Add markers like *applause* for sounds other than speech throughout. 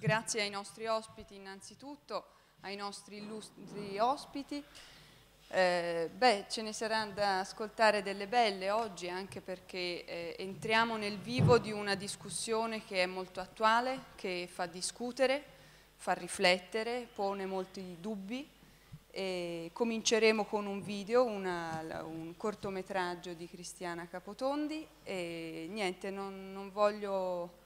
Grazie ai nostri ospiti innanzitutto, ai nostri illustri ospiti. Eh, beh, ce ne saranno da ascoltare delle belle oggi anche perché eh, entriamo nel vivo di una discussione che è molto attuale, che fa discutere, fa riflettere, pone molti dubbi. E cominceremo con un video, una, un cortometraggio di Cristiana Capotondi e niente, non, non voglio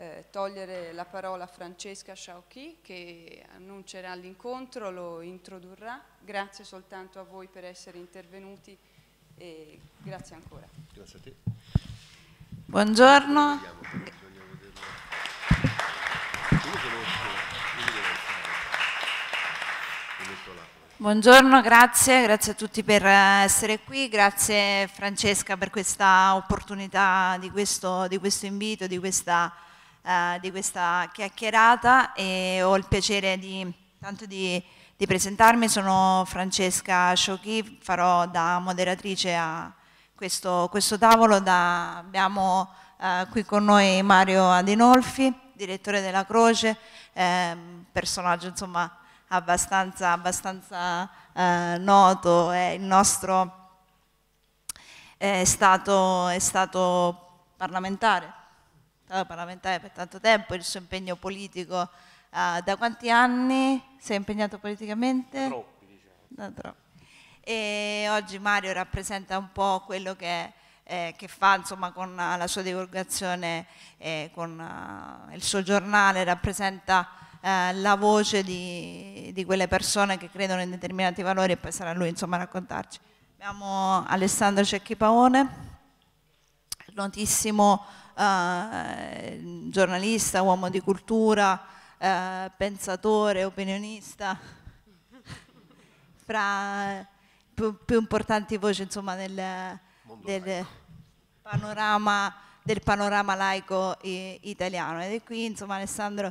eh, togliere la parola a Francesca Sciauchi che annuncerà l'incontro, lo introdurrà. Grazie soltanto a voi per essere intervenuti e grazie ancora. Grazie a te. Buongiorno. Buongiorno, grazie, grazie a tutti per essere qui, grazie Francesca per questa opportunità di questo, di questo invito, di questa eh, di questa chiacchierata e ho il piacere di, tanto di, di presentarmi, sono Francesca Sciocchi, farò da moderatrice a questo, questo tavolo, da, abbiamo eh, qui con noi Mario Adinolfi, direttore della Croce, eh, personaggio insomma abbastanza, abbastanza eh, noto, è il nostro è stato, è stato parlamentare stato parlamentare per tanto tempo, il suo impegno politico Uh, da quanti anni sei impegnato politicamente? Da troppi, diciamo. Da troppi. E oggi Mario rappresenta un po' quello che, eh, che fa insomma, con la sua divulgazione, eh, con uh, il suo giornale, rappresenta eh, la voce di, di, quelle persone che credono in determinati valori e poi sarà lui insomma, a raccontarci. Abbiamo Alessandro Cecchi Paone, notissimo eh, giornalista, uomo di cultura, eh, pensatore, opinionista, fra eh, più, più importanti voci insomma, nel, del, panorama, del, panorama, laico e, italiano. Ed è qui insomma, Alessandro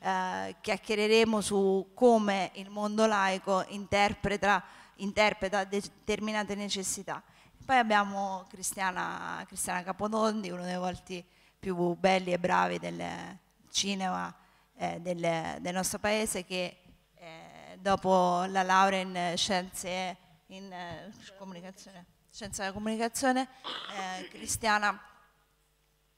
eh, chiacchiereremo su come il mondo laico interpreta, interpreta determinate necessità. Poi abbiamo Cristiana, Cristiana Capodondi, uno dei volti più belli e bravi del cinema eh, del, del, nostro paese, che eh, dopo la laurea in scienze, in, eh, comunicazione, scienze della comunicazione, eh, Cristiana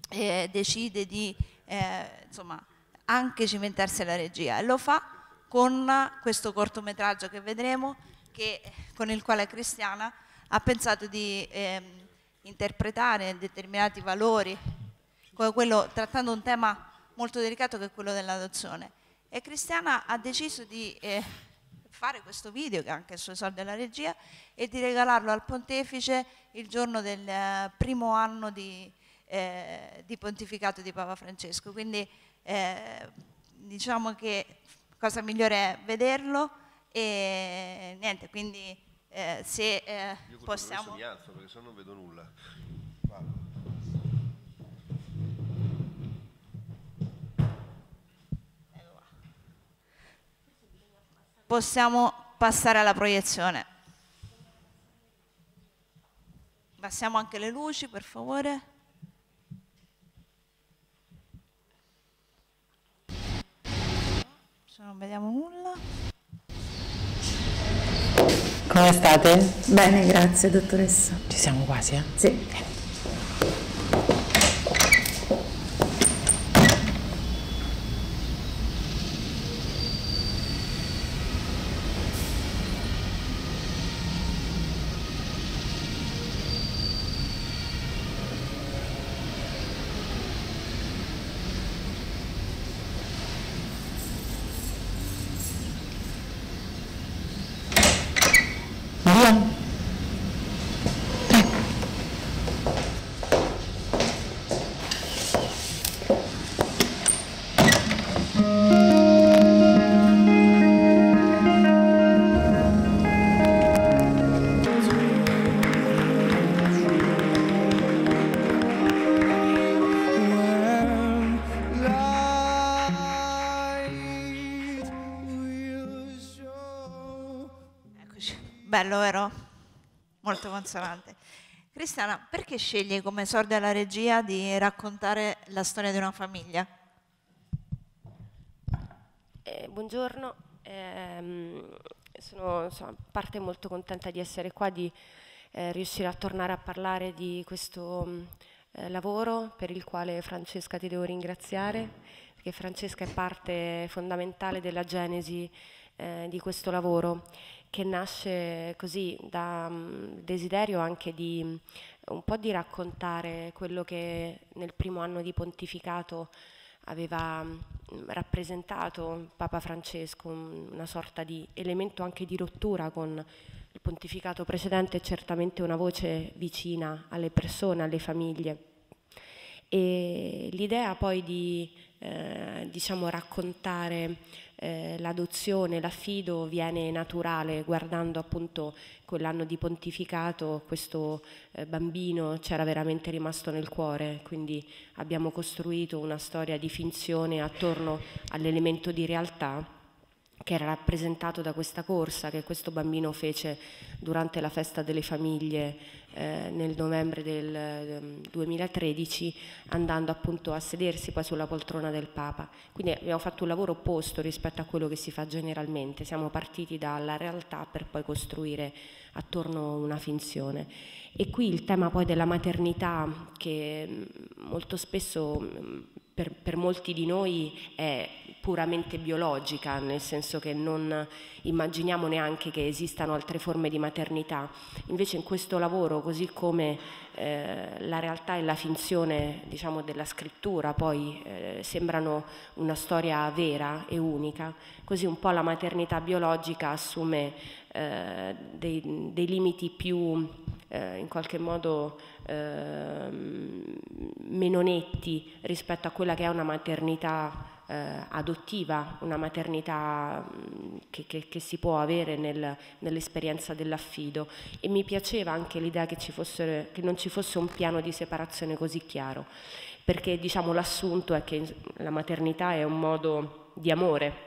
eh, decide di eh, insomma, anche cimentarsi alla regia e lo fa con questo cortometraggio che vedremo, che, con il quale Cristiana ha pensato di ehm, interpretare determinati valori, quello, trattando un tema molto delicato che è quello dell'adozione. E Cristiana ha deciso di eh, fare questo video, che è anche sui soldi della regia, e di regalarlo al pontefice il giorno del eh, primo anno di, eh, di, pontificato di Papa Francesco. Quindi eh, diciamo che cosa migliore è vederlo e niente, quindi eh, se eh, Io possiamo... mi alzo perché se non vedo nulla. Vado. Possiamo passare alla proiezione. Passiamo anche le luci, per favore. Se non vediamo nulla. Come state? Bene, grazie dottoressa. Ci siamo quasi, eh? Sì. Bello, vero? Molto consolante. Cristiana, perché scegli come sorda alla regia di raccontare la storia di una famiglia? Eh, buongiorno, eh, sono insomma, parte molto contenta di essere qua, di eh, riuscire a tornare a parlare di questo mm, eh, lavoro per il quale Francesca ti devo ringraziare, perché Francesca è parte fondamentale della genesi eh, di questo lavoro che nasce così dal mm, desiderio anche di mm, un po' di raccontare quello che nel primo anno di pontificato aveva mm, rappresentato Papa Francesco, una sorta di elemento anche di rottura con il pontificato precedente, certamente una voce vicina alle persone, alle famiglie. E l'idea poi di eh, diciamo, raccontare eh, l'adozione, l'affido viene naturale guardando appunto quell'anno di pontificato questo eh, bambino c'era veramente rimasto nel cuore, quindi abbiamo costruito una storia di finzione attorno all'elemento di realtà che era rappresentato da questa corsa che questo bambino fece durante la festa delle famiglie eh, nel novembre del 2013 ehm, andando appunto a sedersi poi sulla poltrona del Papa. Quindi abbiamo fatto un lavoro opposto rispetto a quello che si fa generalmente, siamo partiti dalla realtà per poi costruire attorno una finzione. E qui il tema poi della maternità che mm, molto spesso mm, per, per molti di noi è puramente biologica, nel senso che non immaginiamo neanche che esistano altre forme di maternità. Invece in questo lavoro, così come eh, la realtà e la finzione diciamo, della scrittura poi eh, sembrano una storia vera e unica, così un po' la maternità biologica assume eh, dei, dei, limiti più eh, in qualche modo ehm, meno netti rispetto a quella che è una maternità eh, adottiva, una maternità mm, che, che, che si può avere nel, nell'esperienza dell'affido e mi piaceva anche l'idea che, fossero, che non ci fosse un piano di separazione così chiaro, perché diciamo, l'assunto è che la maternità è un modo di amore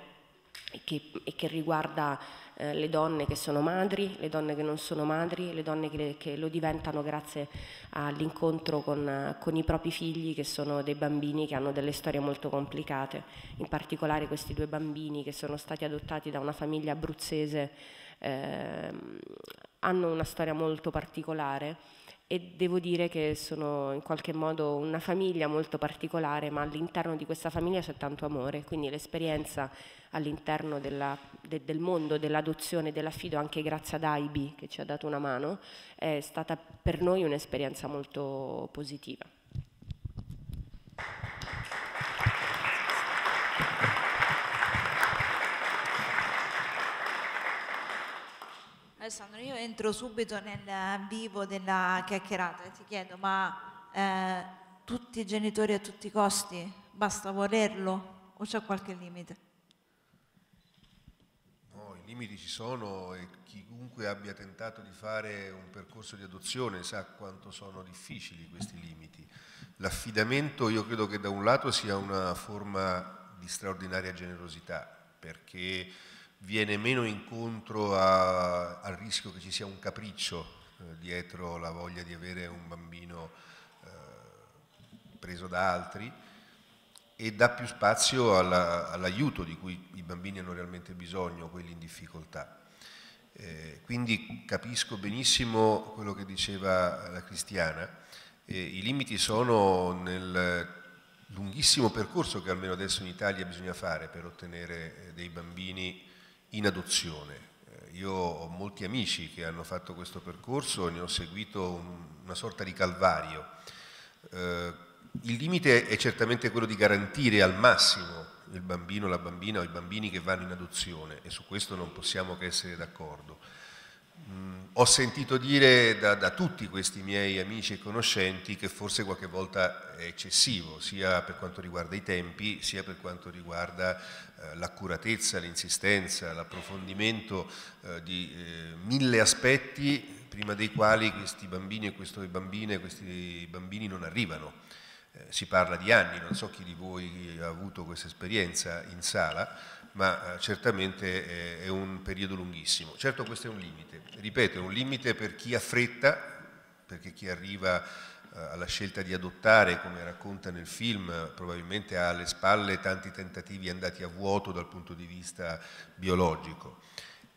e che, e che riguarda eh, le donne che sono madri, le donne che non sono madri, le donne che, che lo diventano grazie all'incontro con, con, i propri figli che sono dei bambini che hanno delle storie molto complicate, in particolare questi due bambini che sono stati adottati da una famiglia abruzzese eh, hanno una storia molto particolare e devo dire che sono in qualche modo una famiglia molto particolare, ma all'interno di questa famiglia c'è tanto amore, quindi l'esperienza all'interno della, de, del mondo dell'adozione e dell'affido, anche grazie ad Aibi che ci ha dato una mano, è stata per noi un'esperienza molto positiva. Alessandro, io entro subito nel vivo della chiacchierata e ti chiedo, ma eh, tutti i genitori a tutti i costi? Basta volerlo o c'è qualche limite? No, i limiti ci sono e chiunque abbia tentato di fare un percorso di adozione sa quanto sono difficili questi limiti. L'affidamento io credo che da un lato sia una forma di straordinaria generosità perché viene meno incontro a, al rischio che ci sia un capriccio eh, dietro la voglia di avere un bambino eh, preso da altri e dà più spazio all'aiuto di cui i bambini hanno realmente bisogno, quelli in difficoltà. Eh, quindi capisco benissimo quello che diceva la Cristiana, i limiti sono nel lunghissimo percorso che almeno adesso in Italia bisogna fare per ottenere eh, dei bambini in adozione. Eh, io ho molti amici che hanno fatto questo percorso, ne ho seguito un, una sorta di calvario. Eh, il limite è certamente quello di garantire al massimo il bambino, la bambina o i bambini che vanno in adozione e su questo non possiamo che essere d'accordo. Mm, ho sentito dire da, da, tutti questi miei amici e conoscenti che forse qualche volta è eccessivo, sia per quanto riguarda i tempi, sia per quanto riguarda eh, l'accuratezza, l'insistenza, l'approfondimento eh, di eh, mille aspetti prima dei quali questi bambini e queste bambine, questi bambini non arrivano. Eh, si parla di anni, non so chi di voi ha avuto questa esperienza in sala, ma eh, certamente è, è, un periodo lunghissimo. Certo questo è un limite, ripeto, è un limite per chi ha fretta, perché chi arriva eh, alla scelta di adottare, come racconta nel film, probabilmente ha alle spalle tanti tentativi andati a vuoto dal punto di vista biologico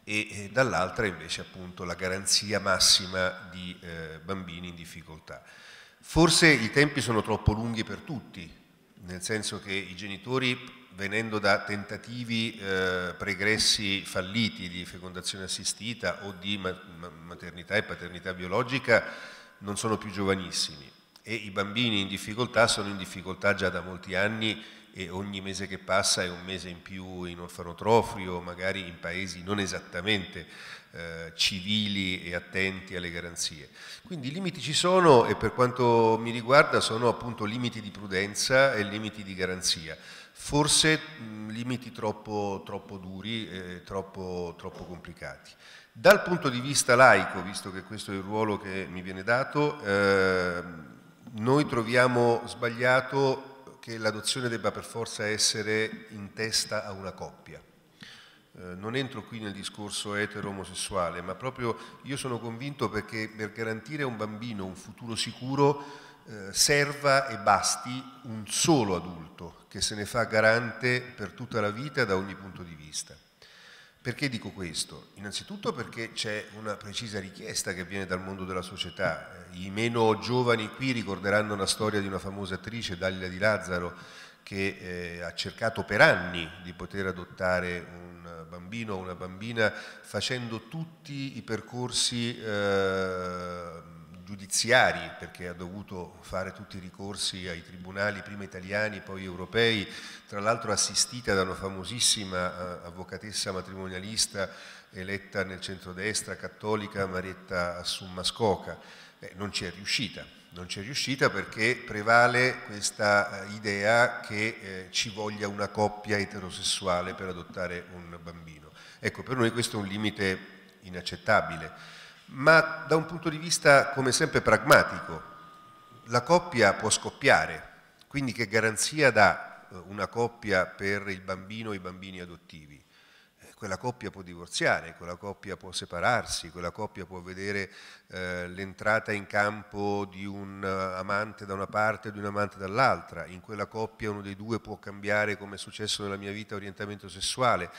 e dall'altra invece appunto la garanzia massima di eh, bambini in difficoltà. Forse i tempi sono troppo lunghi per tutti, nel senso che i genitori venendo da tentativi eh, pregressi falliti di fecondazione assistita o di maternità e paternità biologica non sono più giovanissimi e i bambini in difficoltà sono in difficoltà già da molti anni e ogni mese che passa è un mese in più in orfanotrofio, magari in paesi non esattamente eh, civili e attenti alle garanzie. Quindi i limiti ci sono e per quanto mi riguarda sono appunto limiti di prudenza e limiti di garanzia. Forse mh, limiti troppo, troppo duri, e troppo, troppo complicati. Dal punto di vista laico, visto che questo è il ruolo che mi viene dato, eh, noi troviamo sbagliato che l'adozione debba per forza essere in testa a una coppia. Eh, non entro qui nel discorso etero-omosessuale, ma proprio io sono convinto perché per garantire a un bambino un futuro sicuro eh, serva e basti un solo adulto che se ne fa garante per tutta la vita da ogni punto di vista. Perché dico questo? Innanzitutto perché c'è una precisa richiesta che viene dal mondo della società. Eh, I meno giovani qui ricorderanno la storia di una famosa attrice, Dalia Di Lazzaro, che eh, ha cercato per anni di poter adottare un bambino o una bambina facendo tutti i percorsi eh, giudiziari, perché ha dovuto fare tutti i ricorsi ai tribunali, prima italiani, poi europei, tra l'altro assistita da una famosissima eh, avvocatessa matrimonialista eletta nel centrodestra cattolica Marietta Assumma Scoca. Beh, non ci è riuscita, non ci è riuscita perché prevale questa eh, idea che eh, ci voglia una coppia eterosessuale per adottare un bambino. Ecco, per noi questo è un limite inaccettabile ma da un punto di vista come sempre pragmatico. La coppia può scoppiare, quindi che garanzia dà eh, una coppia per il bambino o i bambini adottivi? Eh, quella coppia può divorziare, quella coppia può separarsi, quella coppia può vedere eh, l'entrata in campo di un eh, amante da una parte e di un amante dall'altra, in quella coppia uno dei due può cambiare, come è successo nella mia vita, orientamento sessuale.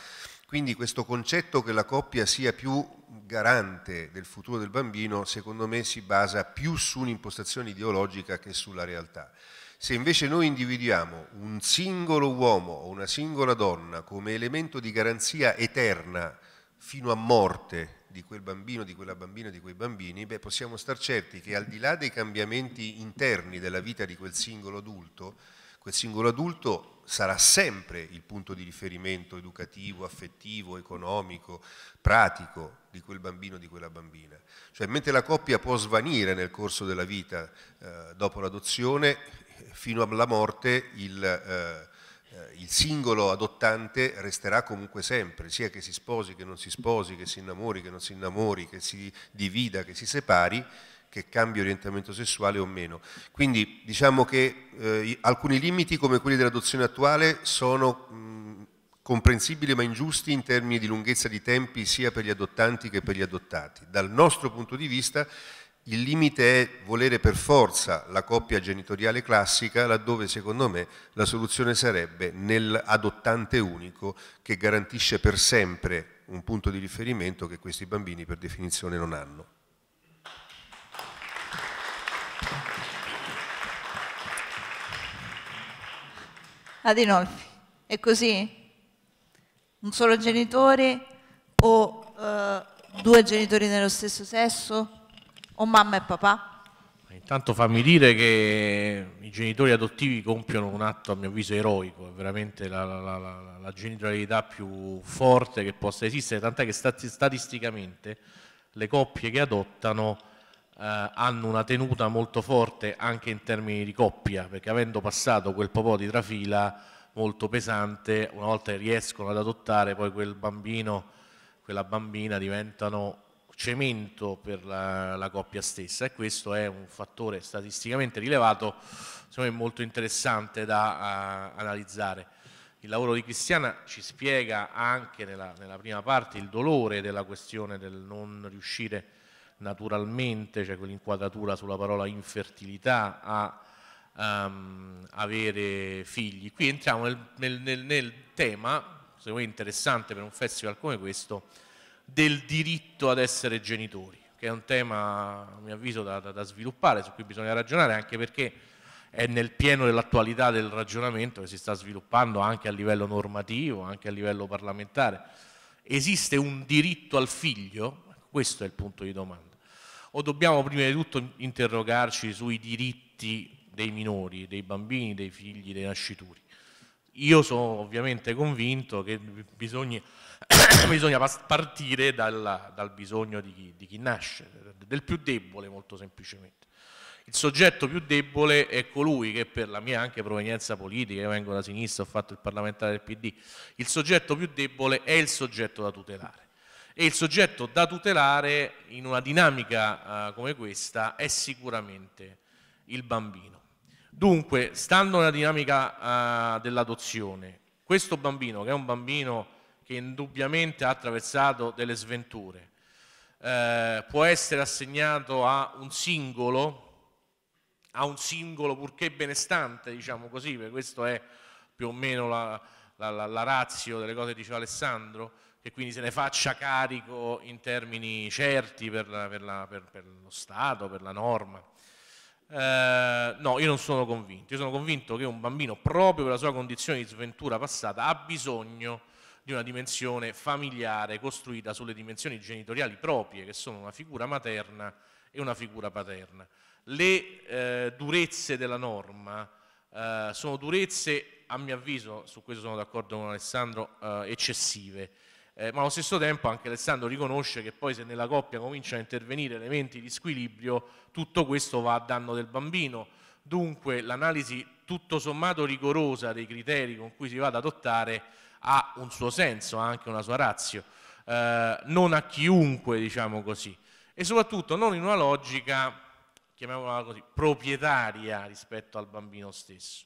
Quindi questo concetto che la coppia sia più garante del futuro del bambino, secondo me si basa più su un'impostazione ideologica che sulla realtà. Se invece noi individuiamo un singolo uomo o una singola donna come elemento di garanzia eterna fino a morte di quel bambino, di quella bambina, di quei bambini, beh, possiamo star certi che al di là dei cambiamenti interni della vita di quel singolo adulto, quel singolo adulto sarà sempre il punto di riferimento educativo, affettivo, economico, pratico di quel bambino, o di quella bambina. Cioè, mentre la coppia può svanire nel corso della vita eh, dopo l'adozione, fino alla morte il, eh, eh, il, singolo adottante resterà comunque sempre, sia che si sposi, che non si sposi, che si innamori, che non si innamori, che si divida, che si separi, che cambia orientamento sessuale o meno. Quindi diciamo che eh, alcuni limiti come quelli dell'adozione attuale sono mh, comprensibili ma ingiusti in termini di lunghezza di tempi sia per gli adottanti che per gli adottati. Dal nostro punto di vista il limite è volere per forza la coppia genitoriale classica, laddove secondo me la soluzione sarebbe nell'adottante unico che garantisce per sempre un punto di riferimento che questi bambini per definizione non hanno. Adinolfi, ah, è così? Un solo genitore o eh, due genitori dello stesso sesso o mamma e papà? Intanto fammi dire che i genitori adottivi compiono un atto a mio avviso eroico, è veramente la, la, la, la genitorialità più forte che possa esistere, tant'è che statisticamente le coppie che adottano eh, hanno una tenuta molto forte anche in termini di coppia, perché avendo passato quel popò di trafila molto pesante, una volta che riescono ad adottare, poi quel bambino, quella bambina diventano cemento per la, la coppia stessa e questo è un fattore statisticamente rilevato, secondo me molto interessante da a, analizzare. Il lavoro di Cristiana ci spiega anche nella, nella prima parte il dolore della questione del non riuscire a naturalmente, cioè quell'inquadratura sulla parola infertilità, a um, avere figli. Qui entriamo nel, nel, nel, nel tema, secondo me interessante per un festival come questo, del diritto ad essere genitori, che è un tema, a mio avviso, da, da, da sviluppare, su cui bisogna ragionare, anche perché è nel pieno dell'attualità del ragionamento che si sta sviluppando anche a livello normativo, anche a livello parlamentare. Esiste un diritto al figlio, questo è il punto di domanda. O dobbiamo prima di tutto interrogarci sui diritti dei minori, dei bambini, dei figli, dei nascituri. Io sono ovviamente convinto che bisogna, *coughs* bisogna partire dalla, dal bisogno di chi, di chi nasce, del più debole molto semplicemente. Il soggetto più debole è colui che per la mia anche provenienza politica, io vengo da sinistra, ho fatto il parlamentare del PD, il soggetto più debole è il soggetto da tutelare e il soggetto da tutelare in una dinamica eh, come questa è sicuramente il bambino. Dunque, stando nella dinamica eh, dell'adozione, questo bambino, che è un bambino che indubbiamente ha attraversato delle sventure, eh, può essere assegnato a un singolo, a un singolo purché benestante, diciamo così, perché questo è più o meno la, la, la, la, ratio delle cose che diceva Alessandro, che quindi se ne faccia carico in termini certi per, la, per, la, per, per lo Stato, per la norma. Eh, no, io non sono convinto. Io sono convinto che un bambino, proprio per la sua condizione di sventura passata, ha bisogno di una dimensione familiare costruita sulle dimensioni genitoriali proprie, che sono una figura materna e una figura paterna. Le eh, durezze della norma eh, sono durezze, a mio avviso, su questo sono d'accordo con Alessandro, eh, eccessive eh, ma allo stesso tempo anche Alessandro riconosce che poi se nella coppia cominciano a intervenire elementi di squilibrio, tutto questo va a danno del bambino. Dunque l'analisi tutto sommato rigorosa dei criteri con cui si va ad adottare ha un suo senso, ha anche una sua razio, eh, non a chiunque diciamo così, e soprattutto non in una logica, chiamiamola così, proprietaria rispetto al bambino stesso.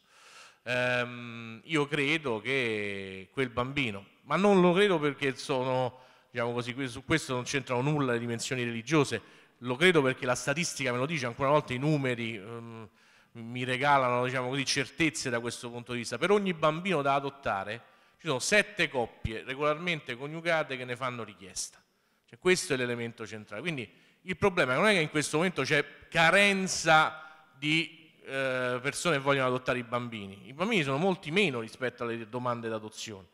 Eh, io credo che quel bambino, ma non lo credo perché sono, diciamo così, su questo non c'entrano nulla le dimensioni religiose, lo credo perché la statistica me lo dice, ancora una volta i numeri ehm, mi regalano diciamo così, certezze da questo punto di vista. Per ogni bambino da adottare ci sono sette coppie regolarmente coniugate che ne fanno richiesta. Cioè, questo è l'elemento centrale. Quindi il problema non è che in questo momento c'è carenza di eh, persone che vogliono adottare i bambini. I bambini sono molti meno rispetto alle domande d'adozione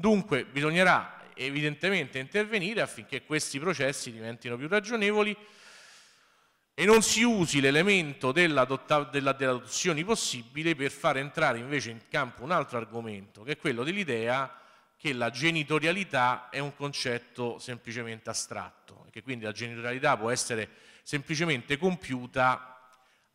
Dunque bisognerà evidentemente intervenire affinché questi processi diventino più ragionevoli e non si usi l'elemento dell'adozione possibile per far entrare invece in campo un altro argomento, che è quello dell'idea che la genitorialità è un concetto semplicemente astratto, e che quindi la genitorialità può essere semplicemente compiuta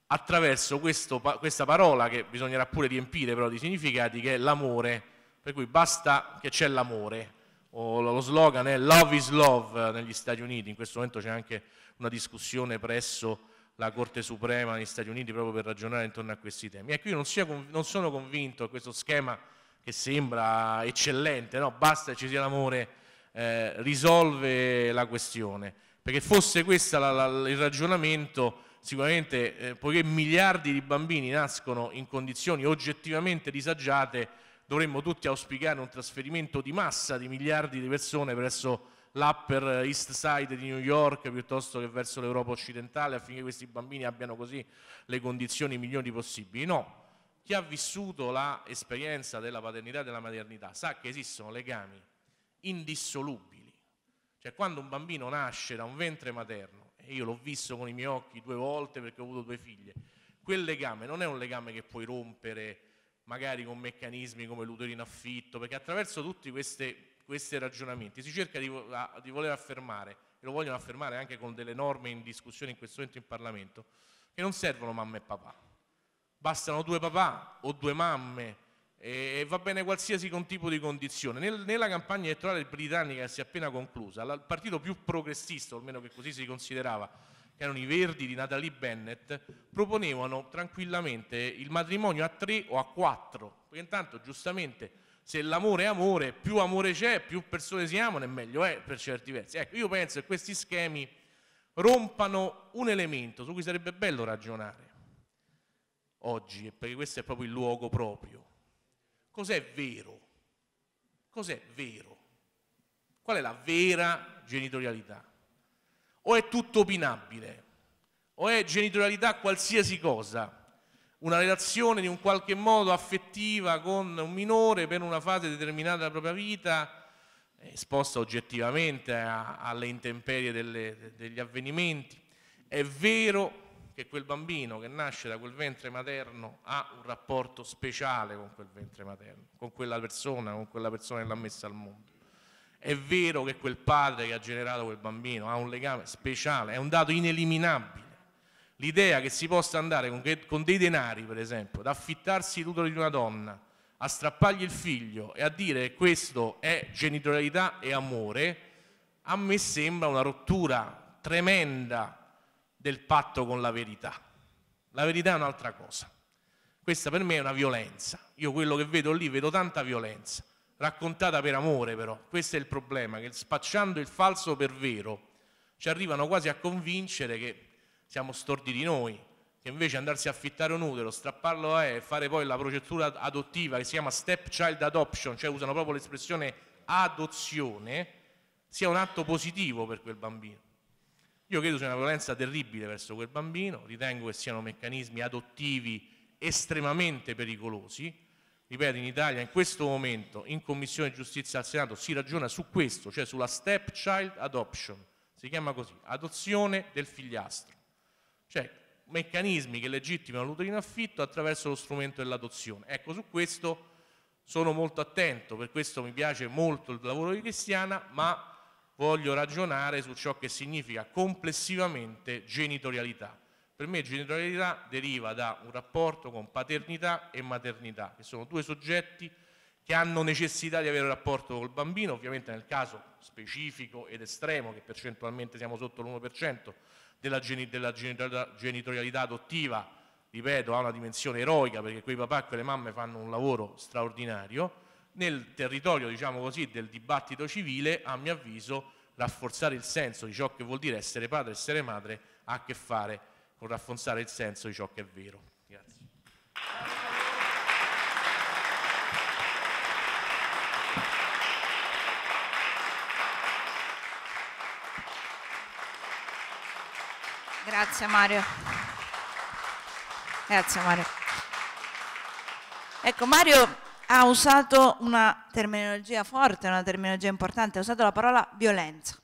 attraverso questo, questa parola che bisognerà pure riempire però di significati, che è l'amore per cui basta che c'è l'amore, o lo slogan è Love is Love eh, negli Stati Uniti, in questo momento c'è anche una discussione presso la Corte Suprema negli Stati Uniti proprio per ragionare intorno a questi temi. Ecco, io non, sia, non sono convinto che questo schema che sembra eccellente, no? basta che ci sia l'amore, eh, risolve la questione, perché fosse questo il ragionamento, sicuramente eh, poiché miliardi di bambini nascono in condizioni oggettivamente disagiate, dovremmo tutti auspicare un trasferimento di massa di miliardi di persone verso l'Upper East Side di New York piuttosto che verso l'Europa occidentale affinché questi bambini abbiano così le condizioni migliori possibili. No, chi ha vissuto l'esperienza della paternità e della maternità sa che esistono legami indissolubili. Cioè quando un bambino nasce da un ventre materno, e io l'ho visto con i miei occhi due volte perché ho avuto due figlie, quel legame non è un legame che puoi rompere magari con meccanismi come l'utero in affitto, perché attraverso tutti questi, questi ragionamenti si cerca di, di, voler affermare, e lo vogliono affermare anche con delle norme in discussione in questo momento in Parlamento, che non servono mamma e papà, bastano due papà o due mamme e, e va bene qualsiasi tipo di condizione. Nel, nella campagna elettorale britannica che si è appena conclusa, la, il partito più progressista, o almeno che così si considerava, che erano i Verdi di Natalie Bennett, proponevano tranquillamente il matrimonio a tre o a quattro, perché intanto giustamente se l'amore è amore, più amore c'è, più persone si amano e meglio è eh, per certi versi. Ecco, io penso che questi schemi rompano un elemento su cui sarebbe bello ragionare oggi, perché questo è proprio il luogo proprio. Cos'è vero? Cos'è vero? Qual è la vera genitorialità? o è tutto opinabile, o è genitorialità qualsiasi cosa, una relazione di un qualche modo affettiva con un minore per una fase determinata della propria vita, eh, esposta oggettivamente a, alle intemperie delle, degli avvenimenti. È vero che quel bambino che nasce da quel ventre materno ha un rapporto speciale con quel ventre materno, con quella persona, con quella persona che l'ha messa al mondo. È vero che quel padre che ha generato quel bambino ha un legame speciale, è un dato ineliminabile. L'idea che si possa andare con, con dei denari, per esempio, ad affittarsi l'utero di una donna, a strappargli il figlio e a dire che questo è genitorialità e amore, a me sembra una rottura tremenda del patto con la verità. La verità è un'altra cosa. Questa per me è una violenza. Io quello che vedo lì vedo tanta violenza raccontata per amore però, questo è il problema, che spacciando il falso per vero ci arrivano quasi a convincere che siamo storti di noi, che invece andarsi a affittare un utero, strapparlo a e fare poi la procedura adottiva che si chiama step child adoption, cioè usano proprio l'espressione adozione, sia un atto positivo per quel bambino. Io credo sia una violenza terribile verso quel bambino, ritengo che siano meccanismi adottivi estremamente pericolosi, ripeto, in Italia in questo momento in Commissione Giustizia al Senato si ragiona su questo, cioè sulla stepchild adoption, si chiama così, adozione del figliastro, cioè meccanismi che legittimano l'utero in affitto attraverso lo strumento dell'adozione. Ecco, su questo sono molto attento, per questo mi piace molto il lavoro di Cristiana, ma voglio ragionare su ciò che significa complessivamente genitorialità per me genitorialità deriva da un rapporto con paternità e maternità, che sono due soggetti che hanno necessità di avere un rapporto col bambino, ovviamente nel caso specifico ed estremo, che percentualmente siamo sotto l'1%, della, geni della genitorialità adottiva, ripeto, ha una dimensione eroica perché quei papà e quelle mamme fanno un lavoro straordinario, nel territorio diciamo così, del dibattito civile, a mio avviso, rafforzare il senso di ciò che vuol dire essere padre, essere madre, ha a che fare con con rafforzare il senso di ciò che è vero. Grazie. Grazie Mario. Grazie Mario. Ecco, Mario ha usato una terminologia forte, una terminologia importante, ha usato la parola violenza.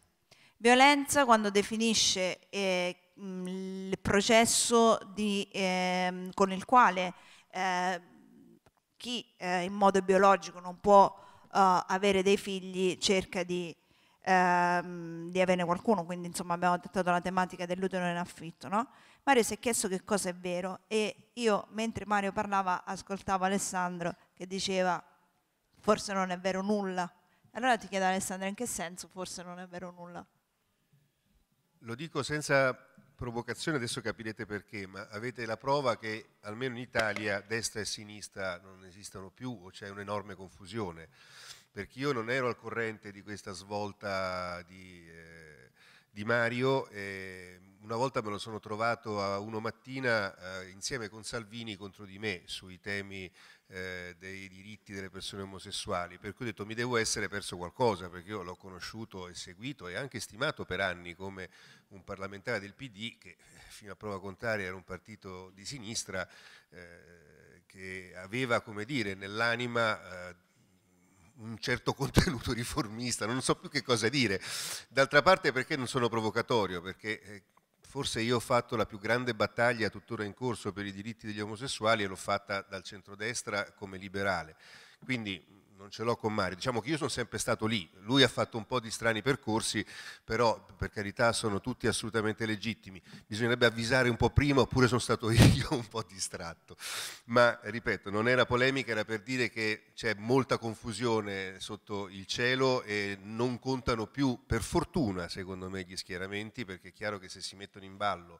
Violenza quando definisce eh, Mm, il processo di, eh, con il quale eh, chi eh, in modo biologico non può eh, avere dei figli cerca di, ehm, di, averne qualcuno, quindi insomma abbiamo trattato la tematica dell'utero in affitto. No? Mario si è chiesto che cosa è vero e io mentre Mario parlava ascoltavo Alessandro che diceva forse non è vero nulla. Allora ti chiedo Alessandro in che senso forse non è vero nulla? Lo dico senza provocazione, adesso capirete perché, ma avete la prova che almeno in Italia destra e sinistra non esistono più o c'è un'enorme confusione, perché io non ero al corrente di questa svolta di, eh, di Mario, eh, una volta me lo sono trovato a uno mattina eh, insieme con Salvini contro di me sui temi eh, dei diritti delle persone omosessuali, per cui ho detto mi devo essere perso qualcosa, perché io l'ho conosciuto e seguito e anche stimato per anni come un parlamentare del PD, che eh, fino a prova contraria era un partito di sinistra, eh, che aveva, come dire, nell'anima eh, un certo *laughs* contenuto riformista, non so più che cosa dire. D'altra parte perché non sono provocatorio, perché eh, forse io ho fatto la più grande battaglia tuttora in corso per i diritti degli omosessuali e l'ho fatta dal centrodestra come liberale. Quindi non ce l'ho con Mario, diciamo che io sono sempre stato lì, lui ha fatto un po' di strani percorsi, però per carità sono tutti assolutamente legittimi, bisognerebbe avvisare un po' prima oppure sono stato *laughs* io un po' distratto, ma ripeto, non era polemica, era per dire che c'è molta confusione sotto il cielo e non contano più, per fortuna secondo me, gli schieramenti, perché è chiaro che se si mettono in ballo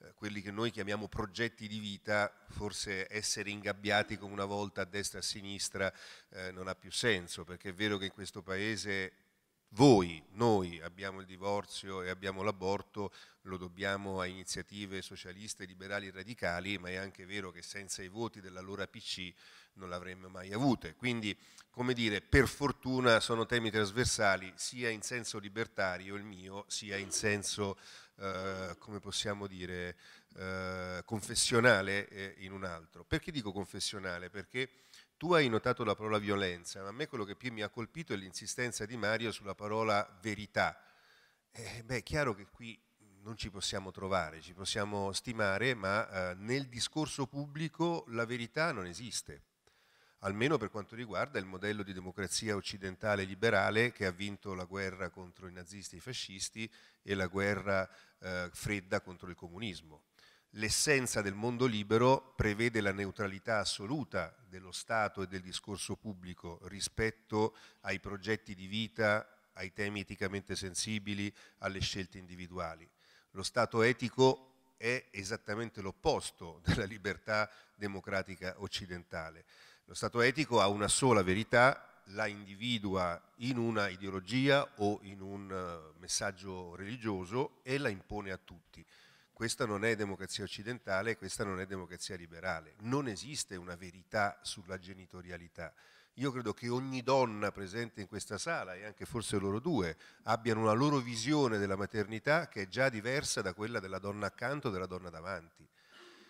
eh, quelli che noi chiamiamo progetti di vita, forse essere ingabbiati come una volta a destra e a sinistra eh, non ha più senso, perché è vero che in questo paese voi, noi abbiamo il divorzio e abbiamo l'aborto, lo dobbiamo a iniziative socialiste, liberali e radicali, ma è anche vero che senza i voti dell'allora PC non l'avremmo mai avute. Quindi, come dire, per fortuna sono temi trasversali sia in senso libertario il mio, sia in senso eh, come possiamo dire, eh, confessionale eh, in un altro. Perché dico confessionale? Perché tu hai notato la parola violenza, ma a me quello che più mi ha colpito è l'insistenza di Mario sulla parola verità. Eh, beh, è chiaro che qui non ci possiamo trovare, ci possiamo stimare, ma eh, nel discorso pubblico la verità non esiste almeno per quanto riguarda il modello di democrazia occidentale liberale che ha vinto la guerra contro i nazisti e i fascisti e la guerra eh, fredda contro il comunismo. L'essenza del mondo libero prevede la neutralità assoluta dello Stato e del discorso pubblico rispetto ai progetti di vita, ai temi eticamente sensibili, alle scelte individuali. Lo Stato etico è esattamente l'opposto *laughs* della libertà democratica occidentale. Lo Stato etico ha una sola verità, la individua in una ideologia o in un eh, messaggio religioso e la impone a tutti. Questa non è democrazia occidentale, questa non è democrazia liberale. Non esiste una verità sulla genitorialità. Io credo che ogni donna presente in questa sala, e anche forse loro due, abbiano una loro visione della maternità che è già diversa da quella della donna accanto, o della donna davanti.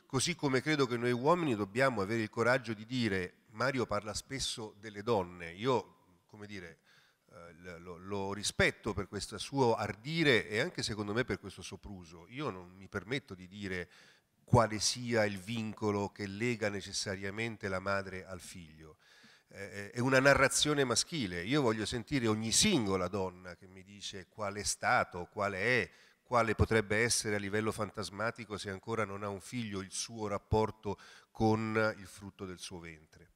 Così come credo che noi uomini dobbiamo avere il coraggio di dire Mario parla spesso delle donne, io come dire, eh, lo, lo, rispetto per questo suo ardire e anche secondo me per questo sopruso. Io non mi permetto di dire quale sia il vincolo che lega necessariamente la madre al figlio. Eh, eh, è una narrazione maschile, io voglio sentire ogni singola donna che mi dice qual è stato, quale è, quale potrebbe essere a livello fantasmatico se ancora non ha un figlio il suo rapporto con il frutto del suo ventre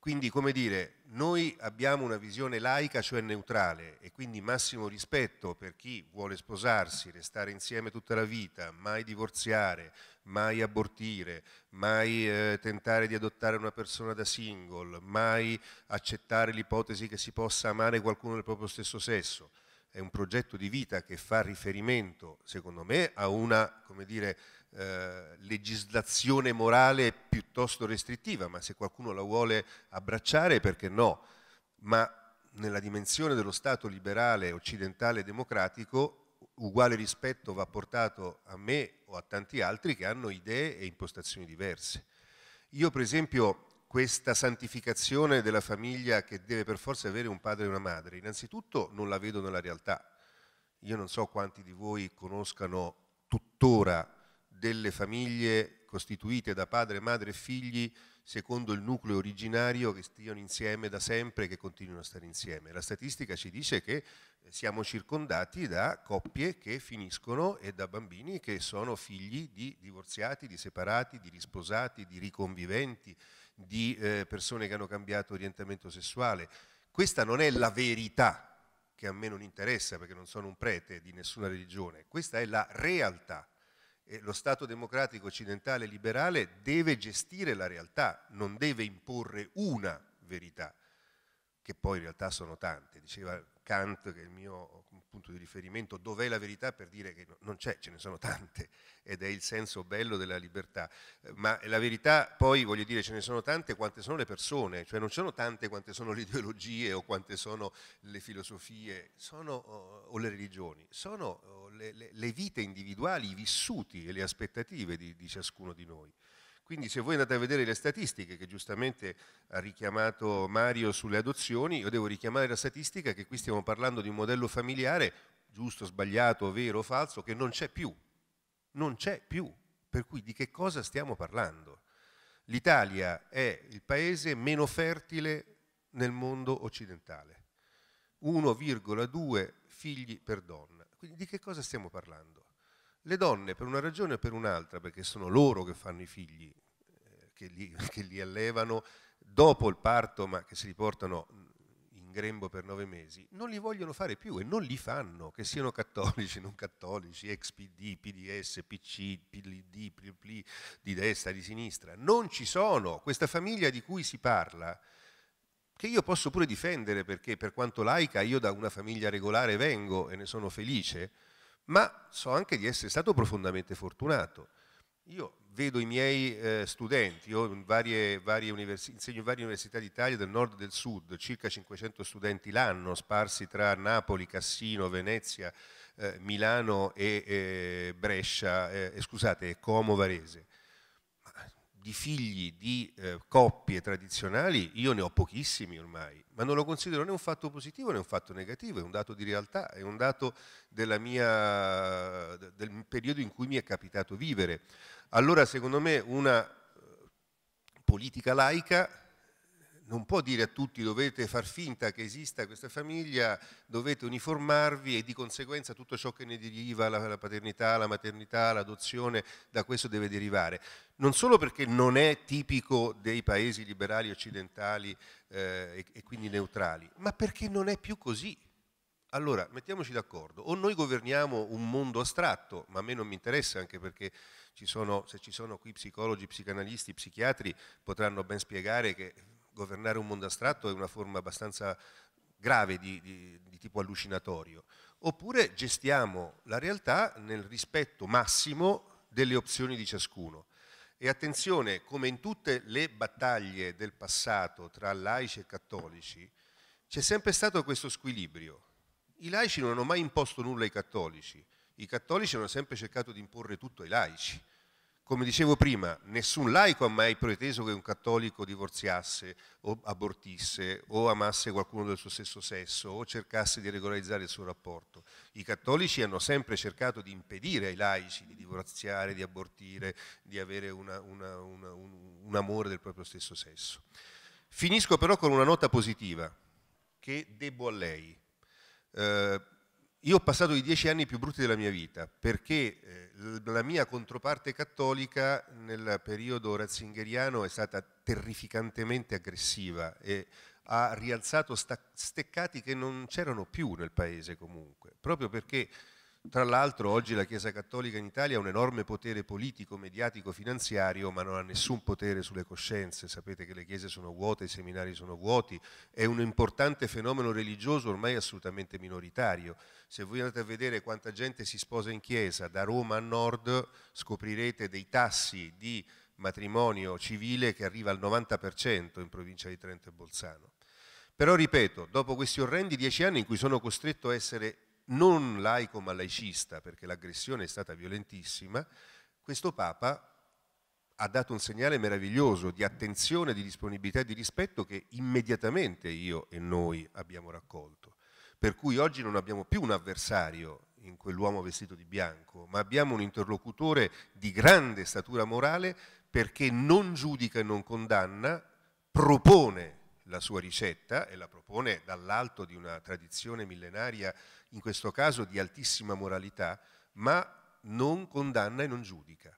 quindi, come dire, noi abbiamo una visione laica, cioè neutrale, e quindi massimo rispetto per chi vuole sposarsi, restare insieme tutta la vita, mai divorziare, mai abortire, mai eh, tentare di adottare una persona da single, mai accettare l'ipotesi che si possa amare qualcuno del proprio stesso sesso. È un progetto di vita che fa riferimento, secondo me, a una, come dire, eh, legislazione morale piuttosto restrittiva, ma se qualcuno la vuole abbracciare perché no? Ma nella dimensione dello Stato liberale, occidentale, democratico, uguale rispetto va portato a me o a tanti altri che hanno idee e impostazioni diverse. Io per esempio questa santificazione della famiglia che deve per forza avere un padre e una madre, innanzitutto non la vedo nella realtà. Io non so quanti di voi conoscano tuttora delle famiglie costituite da padre, madre e figli secondo il nucleo originario che stiano insieme da sempre e che continuano a stare insieme. La statistica ci dice che eh, siamo circondati da coppie che finiscono e da bambini che sono figli di divorziati, di separati, di risposati, di riconviventi, di eh, persone che hanno cambiato orientamento sessuale. Questa non è la verità che a me non interessa perché non sono un prete di nessuna religione, questa è la realtà eh, lo Stato democratico occidentale liberale deve gestire la realtà, non deve imporre una verità, che poi in realtà sono tante. Diceva Kant, che è il mio punto di riferimento, dov'è la verità per dire che non c'è, ce ne sono tante ed è il senso bello della libertà, eh, ma la verità poi voglio dire ce ne sono tante quante sono le persone, cioè non sono tante quante sono le *laughs* ideologie o quante sono le filosofie sono, oh, o le religioni, sono oh, le, le, le vite individuali, i vissuti e le aspettative di, di ciascuno di noi. Quindi se voi andate a vedere le statistiche che giustamente ha richiamato Mario sulle adozioni, io devo richiamare la statistica che qui stiamo parlando di un modello familiare, giusto, sbagliato, vero o falso, che non c'è più. Non c'è più. Per cui di che cosa stiamo parlando? L'Italia è il paese meno fertile nel mondo occidentale. 1,2 figli per donna. Quindi di che cosa stiamo parlando? Le donne, per una ragione o per un'altra, perché sono loro che fanno i figli, eh, che, li, *laughs* che li allevano dopo il parto, ma che si riportano in grembo per nove mesi, non li vogliono fare più e non li fanno, che siano cattolici, non cattolici, ex PD, PDS, PC, PLD, PLD, di destra, di sinistra. Non ci sono. Questa famiglia di cui si parla, che io posso pure difendere perché per quanto laica io da una famiglia regolare vengo e ne sono felice, ma so anche di essere stato profondamente fortunato. Io vedo i miei eh, studenti, io in varie, varie insegno in varie università d'Italia, del nord e del sud, circa 500 studenti l'anno, sparsi tra Napoli, Cassino, Venezia, eh, Milano e eh, Brescia, scusate, Como Varese. di figli di eh, coppie tradizionali io ne ho pochissimi ormai ma non lo considero né un fatto positivo né un fatto negativo, è un dato di realtà, è un dato mia, del periodo in cui mi è capitato vivere. Allora secondo me una eh, politica laica non può dire a tutti dovete far finta che esista questa famiglia, dovete uniformarvi e di conseguenza tutto ciò che ne deriva, la, la paternità, la maternità, l'adozione, da questo deve derivare. Non solo perché non è tipico dei paesi liberali occidentali eh, e, e quindi neutrali, ma perché non è più così. Allora, mettiamoci d'accordo, o noi governiamo un mondo astratto, ma a me non mi interessa anche perché ci sono, se ci sono qui psicologi, psicanalisti, psichiatri, potranno ben spiegare che governare un mondo astratto è una forma abbastanza grave di, di, di tipo allucinatorio, oppure gestiamo la realtà nel rispetto massimo delle opzioni di ciascuno. E attenzione, come in tutte le battaglie del passato tra laici e cattolici, c'è sempre stato questo squilibrio. I laici non hanno mai imposto nulla ai cattolici, i cattolici hanno sempre cercato di imporre tutto ai laici. Come dicevo prima, nessun laico ha mai preteso che un cattolico divorziasse o abortisse o amasse qualcuno del suo stesso sesso o cercasse di regolarizzare il suo rapporto. I cattolici hanno sempre cercato di impedire ai laici di divorziare, di abortire, di avere una, una, una, un, un amore del proprio stesso sesso. Finisco però con una nota positiva che debbo a lei. Eh, io ho passato i dieci anni più brutti della mia vita perché eh, la mia controparte cattolica nel periodo razzingheriano è stata terrificantemente aggressiva e ha rialzato steccati che non c'erano più nel paese comunque, proprio perché tra l'altro oggi la Chiesa Cattolica in Italia ha un enorme potere politico, mediatico, finanziario, ma non ha nessun potere sulle coscienze. Sapete che le chiese sono vuote, i seminari sono vuoti, è un importante fenomeno religioso ormai assolutamente minoritario. Se voi andate a vedere quanta gente si sposa in chiesa, da Roma a nord scoprirete dei tassi di matrimonio civile che arriva al 90% in provincia di Trento e Bolzano. Però ripeto, dopo questi orrendi dieci anni in cui sono costretto a essere non laico ma laicista, perché l'aggressione è stata violentissima, questo Papa ha dato un segnale meraviglioso di attenzione, di disponibilità e di rispetto che immediatamente io e noi abbiamo raccolto. Per cui oggi non abbiamo più un avversario in quell'uomo vestito di bianco, ma abbiamo un interlocutore di grande statura morale perché non giudica e non condanna, propone la sua ricetta e la propone dall'alto di una tradizione millenaria, in questo caso di altissima moralità, ma non condanna e non giudica.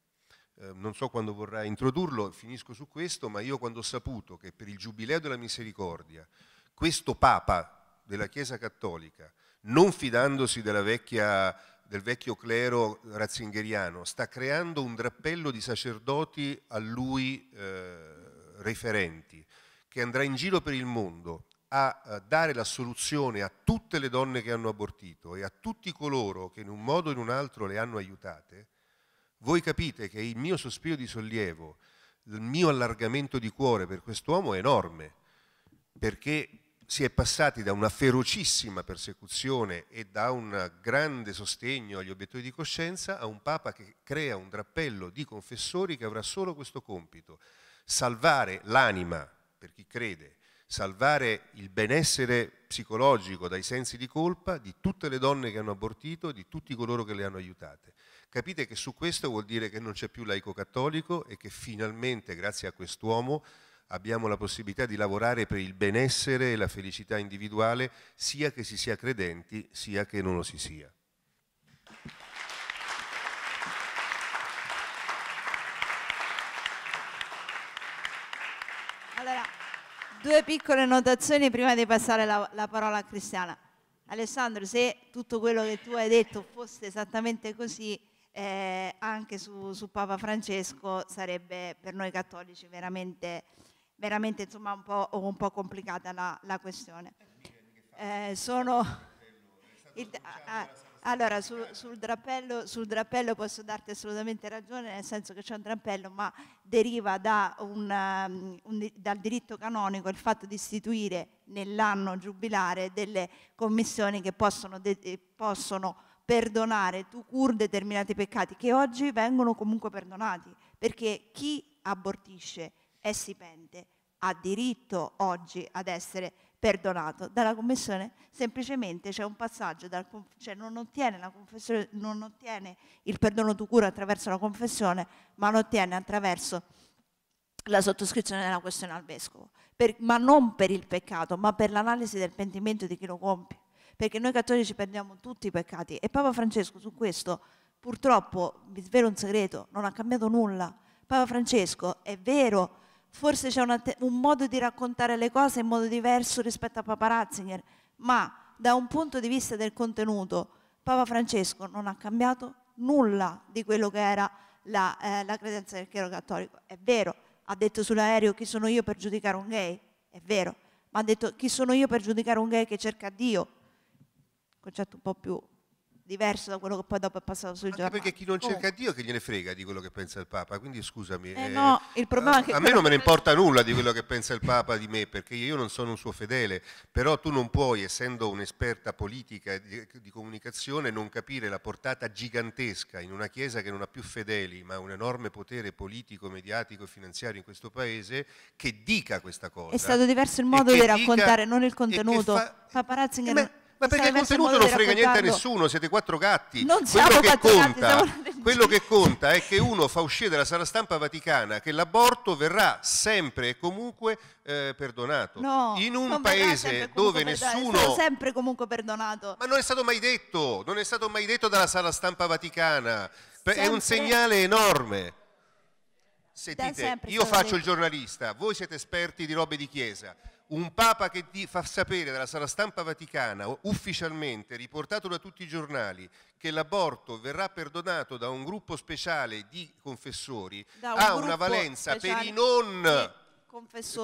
Ehm, non so quando vorrà introdurlo, finisco su questo, ma io quando ho saputo che per il Giubileo della Misericordia questo Papa della Chiesa Cattolica, non fidandosi vecchia, del vecchio clero razzingheriano, sta creando un drappello di sacerdoti a lui eh, referenti, che andrà in giro per il mondo a eh, dare la soluzione a tutte le donne che hanno abortito e a tutti coloro che in un modo o in un altro le hanno aiutate, voi capite che il mio sospiro di sollievo, il mio allargamento di cuore per quest'uomo è enorme, perché si è passati da una ferocissima persecuzione e da un grande sostegno agli obiettori di coscienza a un Papa che crea un drappello di confessori che avrà solo questo compito, salvare l'anima per chi crede, salvare il benessere psicologico dai sensi di colpa di tutte le donne che hanno abortito e di tutti coloro che le hanno aiutate. Capite che su questo vuol dire che non c'è più laico cattolico e che finalmente, grazie a quest'uomo, abbiamo la possibilità di lavorare per il benessere e la felicità individuale, sia che si sia credenti, sia che non lo si sia. due piccole notazioni prima di passare la, la parola a Cristiana. Alessandro, se tutto quello che tu hai detto fosse esattamente così, eh, anche su, su, Papa Francesco sarebbe per noi cattolici veramente, veramente insomma, un, po', un, po', complicata la, la questione. Eh, sono... Il, ah, ah allora, su, sul, drappello, sul, drappello, posso darti assolutamente ragione, nel senso che c'è un drappello, ma deriva da un, um, un, dal diritto canonico il fatto di istituire nell'anno giubilare delle commissioni che possono, de, eh, possono perdonare tu cur determinati peccati, che oggi vengono comunque perdonati, perché chi abortisce e si pente ha diritto oggi ad essere perdonato perdonato dalla commissione, semplicemente c'è un passaggio, dal, cioè non ottiene, non ottiene, il perdono tu cura attraverso la confessione, ma lo ottiene attraverso la sottoscrizione della questione al vescovo, per, ma non per il peccato, ma per l'analisi del pentimento di chi lo compie, perché noi cattolici perdiamo tutti i peccati e Papa Francesco su questo purtroppo, vi svelo un segreto, non ha cambiato nulla. Papa Francesco è vero forse c'è un modo di raccontare le cose in modo diverso rispetto a Papa Ratzinger, ma da un punto di vista del contenuto, Papa Francesco non ha cambiato nulla di quello che era la, eh, la credenza del clero cattolico. È vero, ha detto sull'aereo chi sono io per giudicare un gay, è vero, ma ha detto chi sono io per giudicare un gay che cerca Dio, concetto un po' più diverso da quello che poi dopo è passato sul giornale. Perché chi non cerca oh. Dio che gliene frega di quello che pensa il Papa, quindi scusami. Eh eh, no, il problema a, è che a me non me ne importa nulla di quello che pensa il Papa di me, perché io non sono un suo fedele, però tu non puoi, essendo un'esperta politica di, di comunicazione, non capire la portata gigantesca in una Chiesa che non ha più fedeli, ma un enorme potere politico, mediatico e finanziario in questo Paese, che dica questa cosa. È stato diverso il modo di raccontare, non il contenuto. Fa... Papa Ratzinger... Eh, ma ma perché il contenuto non frega niente a nessuno, siete quattro gatti. Non quello che conta, gatti, quello che conta è che uno fa uscire dalla sala stampa vaticana che l'aborto verrà sempre e comunque eh, perdonato. No, in un paese dove nessuno è sempre comunque perdonato. Ma non è stato mai detto, non è stato mai detto dalla sala stampa vaticana. Sempre. È un segnale enorme. Sentite, io faccio detto. il giornalista, voi siete esperti di robe di chiesa un Papa che fa sapere dalla sala stampa vaticana, ufficialmente riportato da tutti i giornali, che l'aborto verrà perdonato da un gruppo speciale di confessori, un ha una valenza per i non...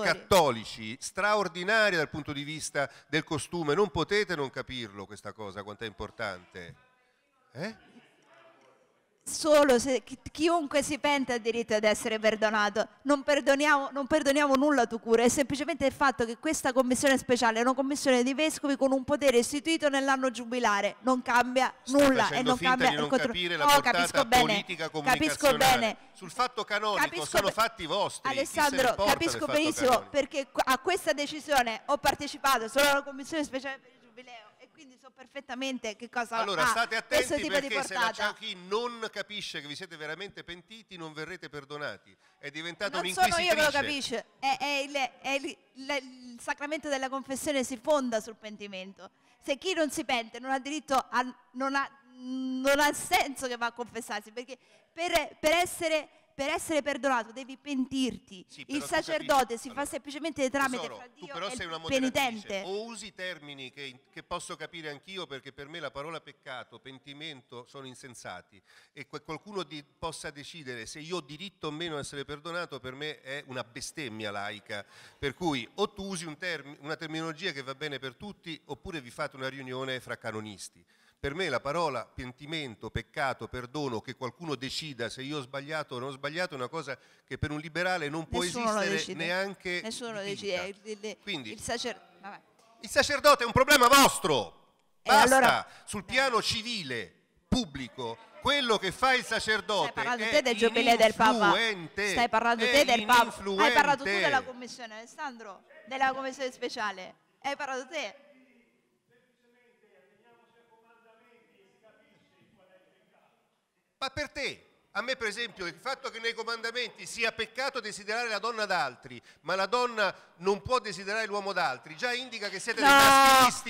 cattolici straordinaria dal punto di vista del costume. Non potete non capirlo questa cosa, quanto è importante. Eh? solo se chiunque si pente ha diritto ad essere perdonato. Non perdoniamo, non perdoniamo nulla tu cura, è semplicemente il fatto che questa commissione speciale è una commissione di vescovi con un potere istituito nell'anno giubilare, non cambia Sta nulla e non cambia di contro... capire la oh, capisco bene, capisco bene. Sul fatto canonico capisco sono be... fatti vostri. Alessandro, capisco benissimo canonico? perché a questa decisione ho partecipato, sono alla commissione speciale per il giubileo compreso perfettamente che cosa allora, state attenti perché se la Ciauchi non capisce che vi siete veramente pentiti non verrete perdonati. È diventato non un'inquisitrice. Non sono io che lo capisce, è, è, il, è il, il, sacramento della confessione si fonda sul pentimento. Se chi non si pente non ha diritto a... non ha, non ha senso che va a confessarsi perché per, per essere per essere perdonato devi pentirti. Sì, il sacerdote si allora, fa semplicemente tramite tesoro, fra Dio tu però sei una penitente. O usi termini che, che posso capire anch'io perché per me la parola peccato, pentimento sono insensati e qualcuno di, possa decidere se io ho diritto o meno a essere perdonato per me è una bestemmia laica. Per cui o tu usi un term, una terminologia che va bene per tutti oppure vi fate una riunione fra canonisti. Per me la parola pentimento, peccato, perdono, che qualcuno decida se io ho sbagliato o non ho sbagliato, è una cosa che per un liberale non può Nessuno esistere decide. neanche. Nessuno lo decide. Il, Quindi, il, sacer... il, sacerdote è un problema vostro. Basta. Allora... Sul piano civile, pubblico, quello che fa il sacerdote. Stai parlando te del giobileo del Papa. Stai parlando te del Papa. Hai parlato tu della commissione, Alessandro, della commissione speciale. Hai parlato te. Ma per te, a me per esempio, il fatto che nei comandamenti sia peccato desiderare la donna d'altri, ma la donna non può desiderare l'uomo d'altri, già indica che siete no, dei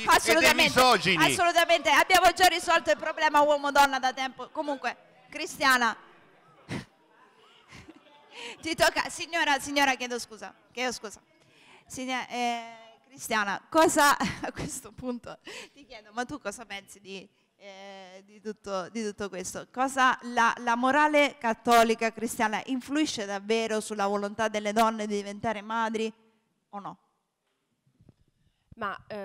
maschilisti e dei misogini. Assolutamente, abbiamo già risolto il problema uomo-donna da tempo. Comunque, Cristiana, *laughs* ti tocca... Signora, signora, chiedo scusa, chiedo scusa. Signora, eh, Cristiana, cosa *laughs* a questo punto ti chiedo, ma tu cosa pensi di eh, di, tutto, di, tutto, questo. Cosa la, la, morale cattolica cristiana influisce davvero sulla volontà delle donne di diventare madri o no? Ma eh,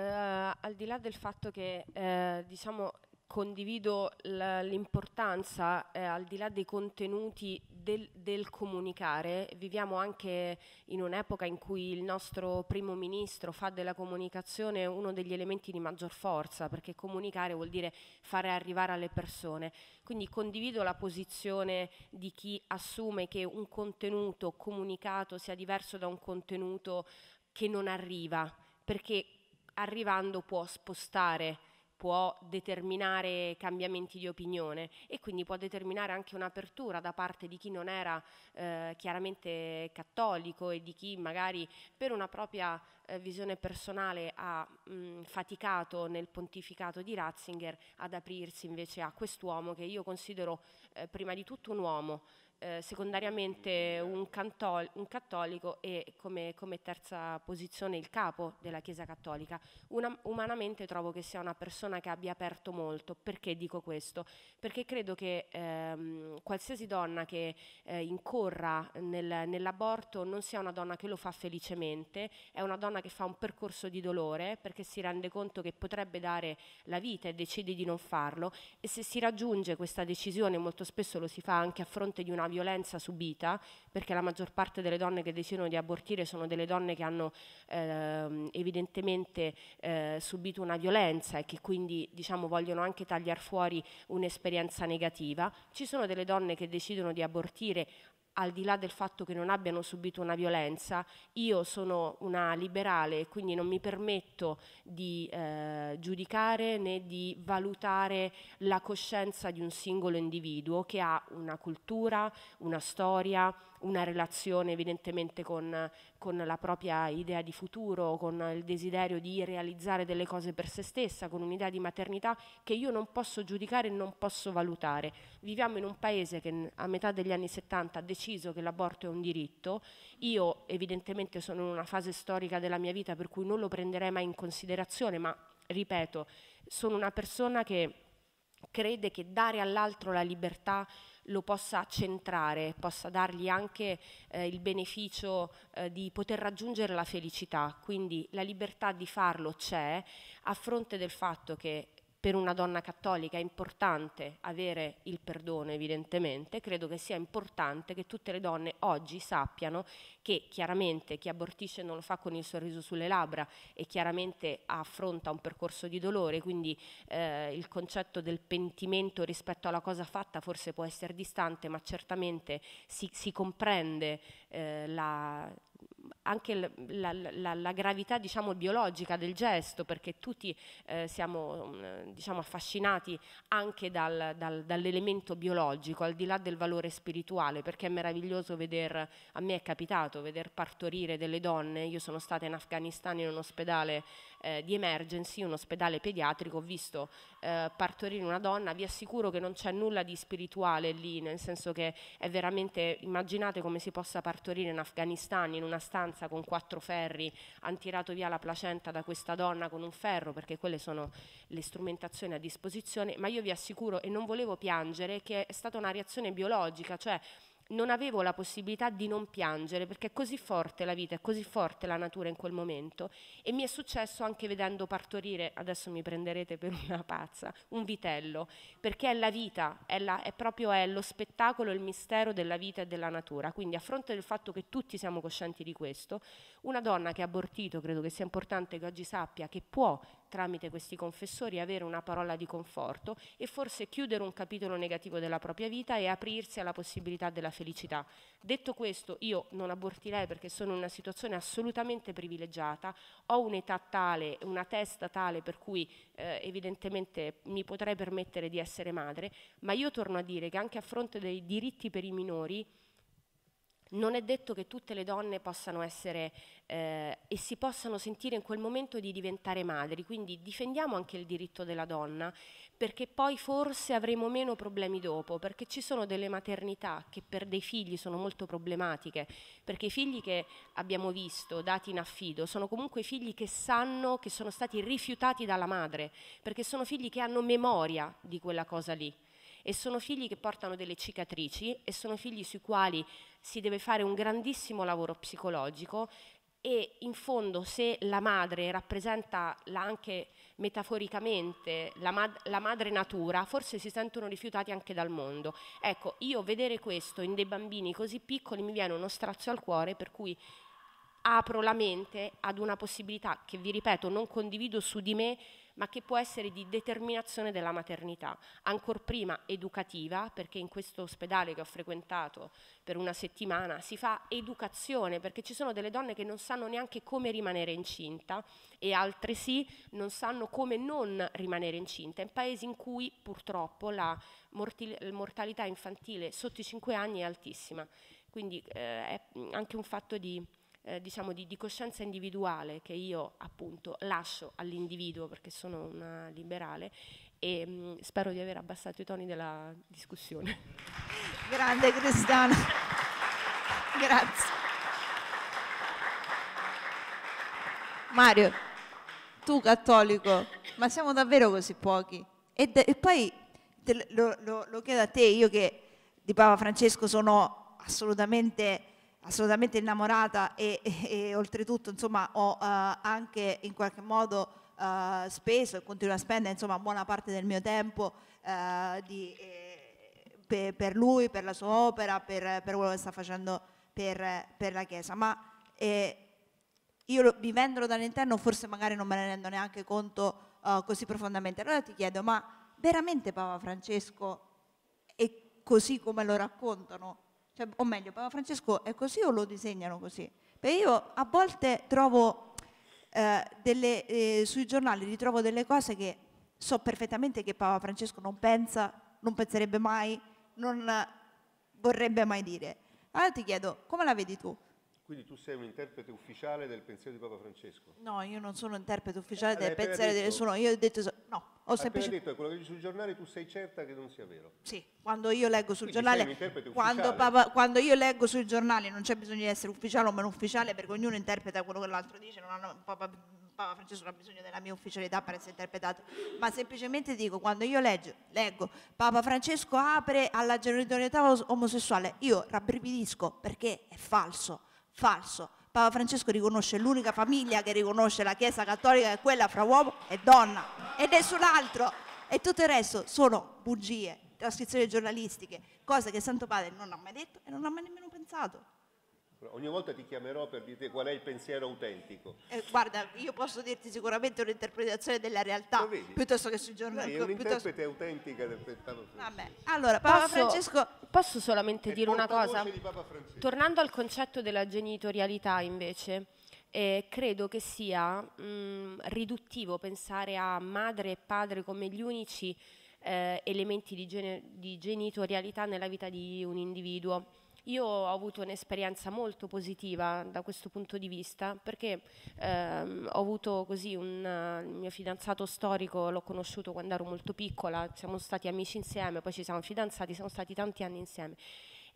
al di là del fatto che eh, diciamo condivido l'importanza, eh, al di là dei contenuti, del, del comunicare. Viviamo anche in un'epoca in cui il nostro primo ministro fa della comunicazione uno degli elementi di maggior forza, perché comunicare vuol dire fare arrivare alle persone. Quindi condivido la posizione di chi assume che un contenuto comunicato sia diverso da un contenuto che non arriva, perché arrivando può spostare può determinare cambiamenti di opinione e quindi può determinare anche un'apertura da parte di chi non era eh, chiaramente cattolico e di chi magari per una propria eh, visione personale ha mh, mm, faticato nel pontificato di Ratzinger ad aprirsi invece a quest'uomo che io considero eh, prima di tutto un uomo, eh, secondariamente un, cantol- un, cattolico e come, come, terza posizione il capo della Chiesa Cattolica. Una, umanamente trovo che sia una persona che abbia aperto molto. Perché dico questo? Perché credo che ehm, qualsiasi donna che eh, incorra nel, nell'aborto non sia una donna che lo fa felicemente, è una donna che fa un percorso di dolore perché si rende conto che potrebbe dare la vita e decide di non farlo e se si raggiunge questa decisione molto spesso lo si fa anche a fronte di una violenza subita, perché la maggior parte delle donne che decidono di abortire sono delle donne che hanno ehm, evidentemente eh, subito una violenza e che quindi diciamo, vogliono anche tagliare fuori un'esperienza negativa. Ci sono delle donne che decidono di abortire al di là del fatto che non abbiano subito una violenza, io sono una liberale e quindi non mi permetto di eh, giudicare né di valutare la coscienza di un singolo individuo che ha una cultura, una storia, una relazione evidentemente con, con, la propria idea di futuro, con il desiderio di realizzare delle cose per se stessa, con un'idea di maternità che io non posso giudicare e non posso valutare. Viviamo in un paese che a metà degli anni 70 ha deciso che l'aborto è un diritto, io evidentemente sono in una fase storica della mia vita per cui non lo prenderei mai in considerazione, ma ripeto, sono una persona che crede che dare all'altro la libertà lo possa centrare, possa dargli anche eh, il beneficio eh, di poter raggiungere la felicità. Quindi la libertà di farlo c'è a fronte del fatto che per una donna cattolica è importante avere il perdono evidentemente, credo che sia importante che tutte le donne oggi sappiano che chiaramente chi abortisce non lo fa con il sorriso sulle labbra e chiaramente affronta un percorso di dolore, quindi eh, il concetto del pentimento rispetto alla cosa fatta forse può essere distante, ma certamente si, si comprende eh, la anche l- la, la, la, gravità diciamo, biologica del gesto, perché tutti eh, siamo mm, diciamo, affascinati anche dal, dal, dall'elemento biologico, al di là del valore spirituale, perché è meraviglioso vedere, a me è capitato, vedere partorire delle donne, io sono stata in Afghanistan in un ospedale eh, di emergency, un ospedale pediatrico, ho visto eh, partorire una donna, vi assicuro che non c'è nulla di spirituale lì, nel senso che è veramente, immaginate come si possa partorire in Afghanistan, in una stanza, ambulanza con quattro ferri, hanno tirato via la placenta da questa donna con un ferro perché quelle sono le strumentazioni a disposizione, ma io vi assicuro e non volevo piangere che è stata una reazione biologica, cioè non avevo la possibilità di non piangere perché è così forte la vita, è così forte la natura in quel momento e mi è successo anche vedendo partorire, adesso mi prenderete per una pazza, un vitello, perché è la vita, è, la, è proprio è lo spettacolo, il mistero della vita e della natura. Quindi a fronte del fatto che tutti siamo coscienti di questo, una donna che ha abortito, credo che sia importante che oggi sappia che può tramite questi confessori avere una parola di conforto e forse chiudere un capitolo negativo della propria vita e aprirsi alla possibilità della felicità. Detto questo, io non abortirei perché sono in una situazione assolutamente privilegiata, ho un'età tale, una testa tale per cui eh, evidentemente mi potrei permettere di essere madre, ma io torno a dire che anche a fronte dei diritti per i minori non è detto che tutte le donne possano essere eh, e si possano sentire in quel momento di diventare madri. Quindi difendiamo anche il diritto della donna perché poi forse avremo meno problemi dopo, perché ci sono delle maternità che per dei figli sono molto problematiche, perché i figli che abbiamo visto dati in affido sono comunque figli che sanno che sono stati rifiutati dalla madre, perché sono figli che hanno memoria di quella cosa lì e sono figli che portano delle cicatrici e sono figli sui quali si deve fare un grandissimo lavoro psicologico e in fondo se la madre rappresenta la anche metaforicamente la, mad la, madre natura, forse si sentono rifiutati anche dal mondo. Ecco, io vedere questo in dei bambini così piccoli mi viene uno strazio al cuore per cui apro la mente ad una possibilità che, vi ripeto, non condivido su di me, ma che può essere di determinazione della maternità, ancor prima educativa, perché in questo ospedale che ho frequentato per una settimana si fa educazione, perché ci sono delle donne che non sanno neanche come rimanere incinta e altresì non sanno come non rimanere incinta, in paesi in cui purtroppo la mortalità infantile sotto i 5 anni è altissima. Quindi eh, è anche un fatto di eh, diciamo di, di, coscienza individuale che io appunto lascio all'individuo perché sono una liberale e mh, mm, spero di aver abbassato i toni della discussione. *laughs* Grande Cristiana, grazie. Mario, tu cattolico, ma siamo davvero così pochi? E, e poi te, lo, lo, lo chiedo a te, io che di Papa Francesco sono assolutamente assolutamente innamorata e, e, e oltretutto insomma, ho uh, anche in qualche modo uh, speso e continuo a spendere insomma, buona parte del mio tempo uh, di, eh, per, per, lui, per la sua opera, per, per quello che sta facendo per, per la Chiesa. Ma eh, io vivendolo dall'interno forse magari non me ne rendo neanche conto così profondamente. Allora ti chiedo, ma veramente Papa Francesco è così come lo raccontano? Cioè, o meglio, Papa Francesco è così o lo disegnano così? Perché io a volte trovo eh, delle, eh, sui giornali ritrovo delle cose che so perfettamente che Papa Francesco non pensa, non penserebbe mai, non vorrebbe mai dire. Allora ti chiedo, come la vedi tu? Quindi tu sei un interprete ufficiale del pensiero di Papa Francesco? No, io non sono interprete ufficiale eh, del pensiero di nessuno, io ho detto no. Ho semplicemente detto quello che dici sul giornale tu sei certa che non sia vero. Sì, quando io leggo sul Quindi giornale quando, Papa, quando, io leggo sul giornale non c'è bisogno di essere ufficiale o meno ufficiale perché ognuno interpreta quello che l'altro dice, non hanno, Papa, Papa Francesco non ha bisogno della mia ufficialità per essere interpretato, ma semplicemente dico quando io leggo, leggo Papa Francesco apre alla genitorialità omosessuale, io rabbrividisco perché è falso Falso. Papa Francesco riconosce l'unica famiglia che riconosce la Chiesa Cattolica è quella fra uomo e donna e nessun altro. E tutto il resto sono bugie, trascrizioni giornalistiche, cose che Santo Padre non ha mai detto e non ha mai nemmeno pensato. Ogni volta ti chiamerò per dirti qual è il pensiero autentico. Eh, guarda, io posso dirti sicuramente un'interpretazione della realtà piuttosto che sui giornali. Lei è un'interprete piuttosto... autentica del pensiero. Vabbè, allora Papa posso, Francesco. Posso solamente dire una cosa? Tornando al concetto della genitorialità, invece. Eh, credo che sia mh, mm, riduttivo pensare a madre e padre come gli unici eh, elementi di, gen- di genitorialità nella vita di un individuo io ho avuto un'esperienza molto positiva da questo punto di vista perché ehm, ho avuto così un il mio fidanzato storico, l'ho conosciuto quando ero molto piccola, siamo stati amici insieme, poi ci siamo fidanzati, siamo stati tanti anni insieme.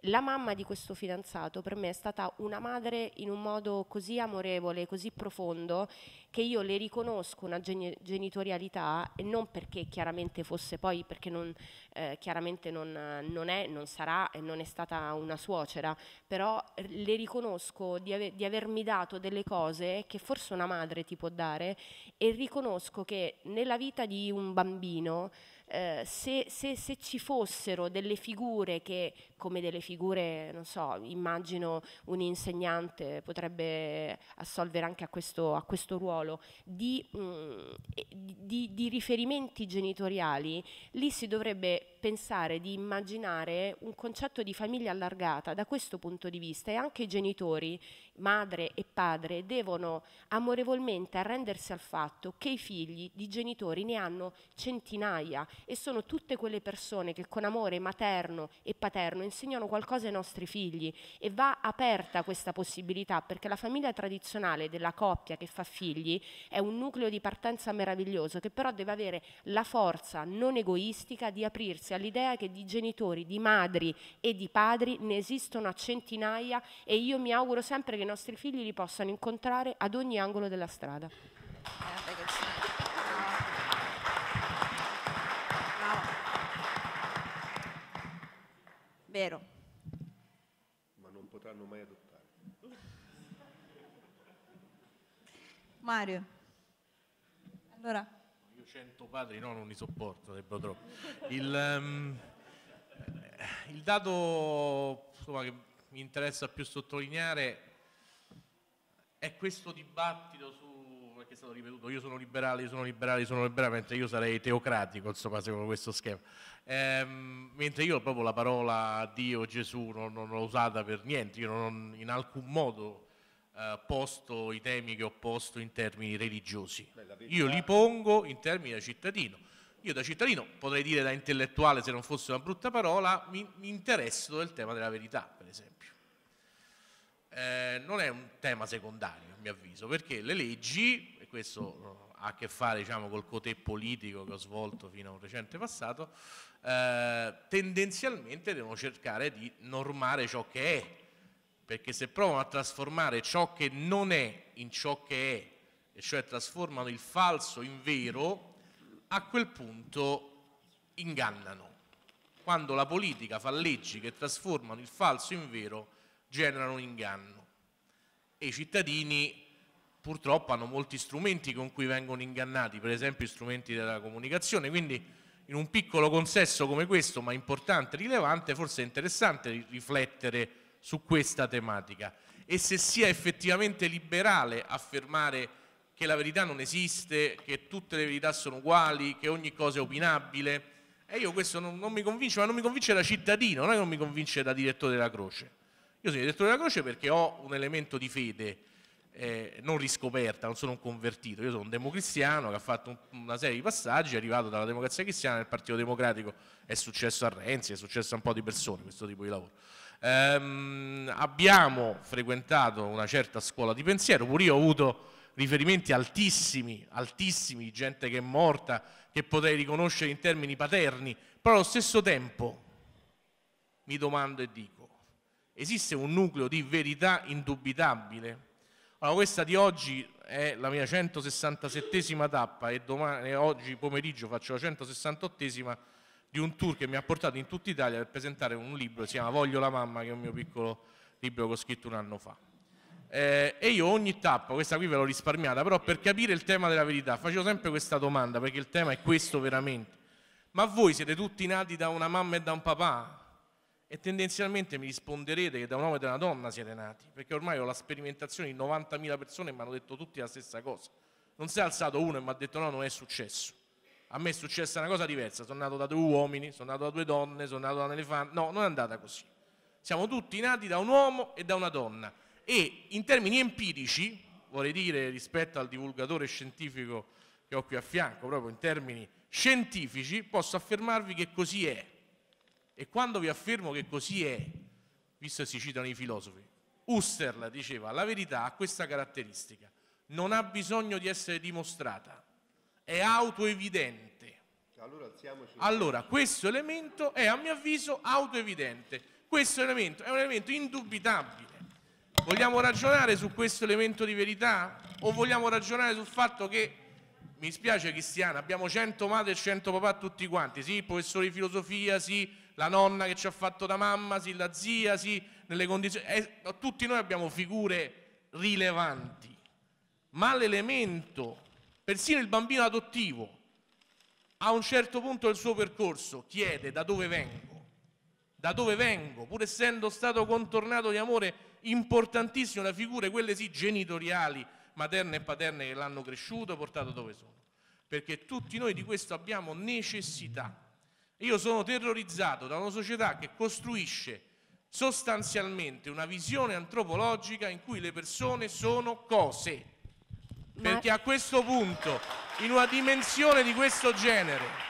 La mamma di questo fidanzato per me è stata una madre in un modo così amorevole, così profondo, che io le riconosco una geni genitorialità e non perché chiaramente fosse poi, perché non, eh, chiaramente non, non, è, non sarà e non è stata una suocera, però le riconosco di, ave di avermi dato delle cose che forse una madre ti può dare e riconosco che nella vita di un bambino eh, se, se, se, ci fossero delle figure che, come delle figure, non so, immagino un insegnante potrebbe assolvere anche a questo, a questo ruolo, di, mh, mm, di, di riferimenti genitoriali, lì si dovrebbe pensare di immaginare un concetto di famiglia allargata da questo punto di vista e anche i genitori, madre e padre, devono amorevolmente arrendersi al fatto che i figli di genitori ne hanno centinaia e sono tutte quelle persone che con amore materno e paterno insegnano qualcosa ai nostri figli e va aperta questa possibilità perché la famiglia tradizionale della coppia che fa figli è un nucleo di partenza meraviglioso che però deve avere la forza non egoistica di aprirsi all'idea che di genitori, di madri e di padri ne esistono a centinaia e io mi auguro sempre che i nostri figli li possano incontrare ad ogni angolo della strada. vero. Ma non potranno mai adottare. Mario. Allora. Io cento padri no, non li sopporto, sembro troppo. Il, um, il dato insomma, che mi interessa più sottolineare è questo dibattito su perché è stato ripetuto io sono liberale, io sono liberale, io sono liberale, mentre io sarei teocratico, insomma, secondo questo schema. Ehm, mentre io proprio la parola Dio, Gesù non, non l'ho usata per niente, io non ho in alcun modo eh, posto i temi che ho posto in termini religiosi. Beh, Io li pongo in termini da cittadino. Io da cittadino, potrei dire da intellettuale se non fosse una brutta parola, mi, mi interesso del tema della verità, per esempio. Eh, non è un tema secondario, a mio avviso, perché le leggi questo eh, ha a che fare diciamo, col cotè politico che ho svolto fino a un recente passato, eh, tendenzialmente devono cercare di normare ciò che è, perché se provano a trasformare ciò che non è in ciò che è, e cioè trasformano il falso in vero, a quel punto ingannano. Quando la politica fa leggi che trasformano il falso in vero, generano un inganno. E i cittadini purtroppo hanno molti strumenti con cui vengono ingannati, per esempio gli strumenti della comunicazione, quindi in un piccolo consesso come questo, ma importante, e rilevante, forse è interessante riflettere su questa tematica e se sia effettivamente liberale affermare che la verità non esiste, che tutte le verità sono uguali, che ogni cosa è opinabile. E io questo non, non mi convince, ma non mi convince da cittadino, non è che non mi convince da direttore della Croce. Io sono direttore della Croce perché ho un elemento di fede, eh, non riscoperta, non sono un convertito, io sono un democristiano che ha fatto un, una serie di passaggi, è arrivato dalla democrazia cristiana, nel Partito Democratico è successo a Renzi, è successo a un po' di persone questo tipo di lavoro. Ehm, abbiamo frequentato una certa scuola di pensiero, pure io ho avuto riferimenti altissimi, altissimi gente che è morta, che potrei riconoscere in termini paterni, però allo stesso tempo mi domando e dico, esiste un nucleo di verità indubitabile? Allora, questa di oggi è la mia 167esima tappa e domani, oggi pomeriggio faccio la 168esima di un tour che mi ha portato in tutta Italia per presentare un libro che si chiama Voglio la mamma, che è un mio piccolo libro che ho scritto un anno fa. Eh, e io ogni tappa, questa qui ve l'ho risparmiata, però per capire il tema della verità facevo sempre questa domanda, perché il tema è questo veramente. Ma voi siete tutti nati da una mamma e da un papà? e tendenzialmente mi risponderete che da un uomo e da una donna siete nati, perché ormai ho la sperimentazione di 90.000 persone e mi hanno detto tutti la stessa cosa. Non si è alzato uno e mi ha detto no, non è successo. A me è successa una cosa diversa, sono nato da due uomini, sono nato da due donne, sono nato da un elefante. No, non è andata così. Siamo tutti nati da un uomo e da una donna. E in termini empirici, vorrei dire rispetto al divulgatore scientifico che ho qui a fianco, proprio in termini scientifici, posso affermarvi che così è e quando vi affermo che così è, visto che si citano i filosofi, Husserl diceva la verità ha questa caratteristica, non ha bisogno di essere dimostrata, è autoevidente. Cioè, allora, allora questo elemento è a mio avviso autoevidente, questo elemento è un elemento indubitabile. Vogliamo ragionare su questo elemento di verità o vogliamo ragionare sul fatto che mi spiace Cristiana, abbiamo 100 madri e 100 papà tutti quanti, sì, professori di filosofia, sì, la nonna che ci ha fatto da mamma, sì, la zia, sì, nelle condizioni... Eh, tutti noi abbiamo figure rilevanti, ma l'elemento, persino il bambino adottivo, a un certo punto del suo percorso chiede da dove vengo, da dove vengo, pur essendo stato contornato di amore importantissimo da figure, quelle sì, genitoriali, materne e paterne che l'hanno cresciuto, e portato dove sono. Perché tutti noi di questo abbiamo necessità. Io sono terrorizzato da una società che costruisce sostanzialmente una visione antropologica in cui le persone sono cose. Perché a questo punto, in una dimensione di questo genere,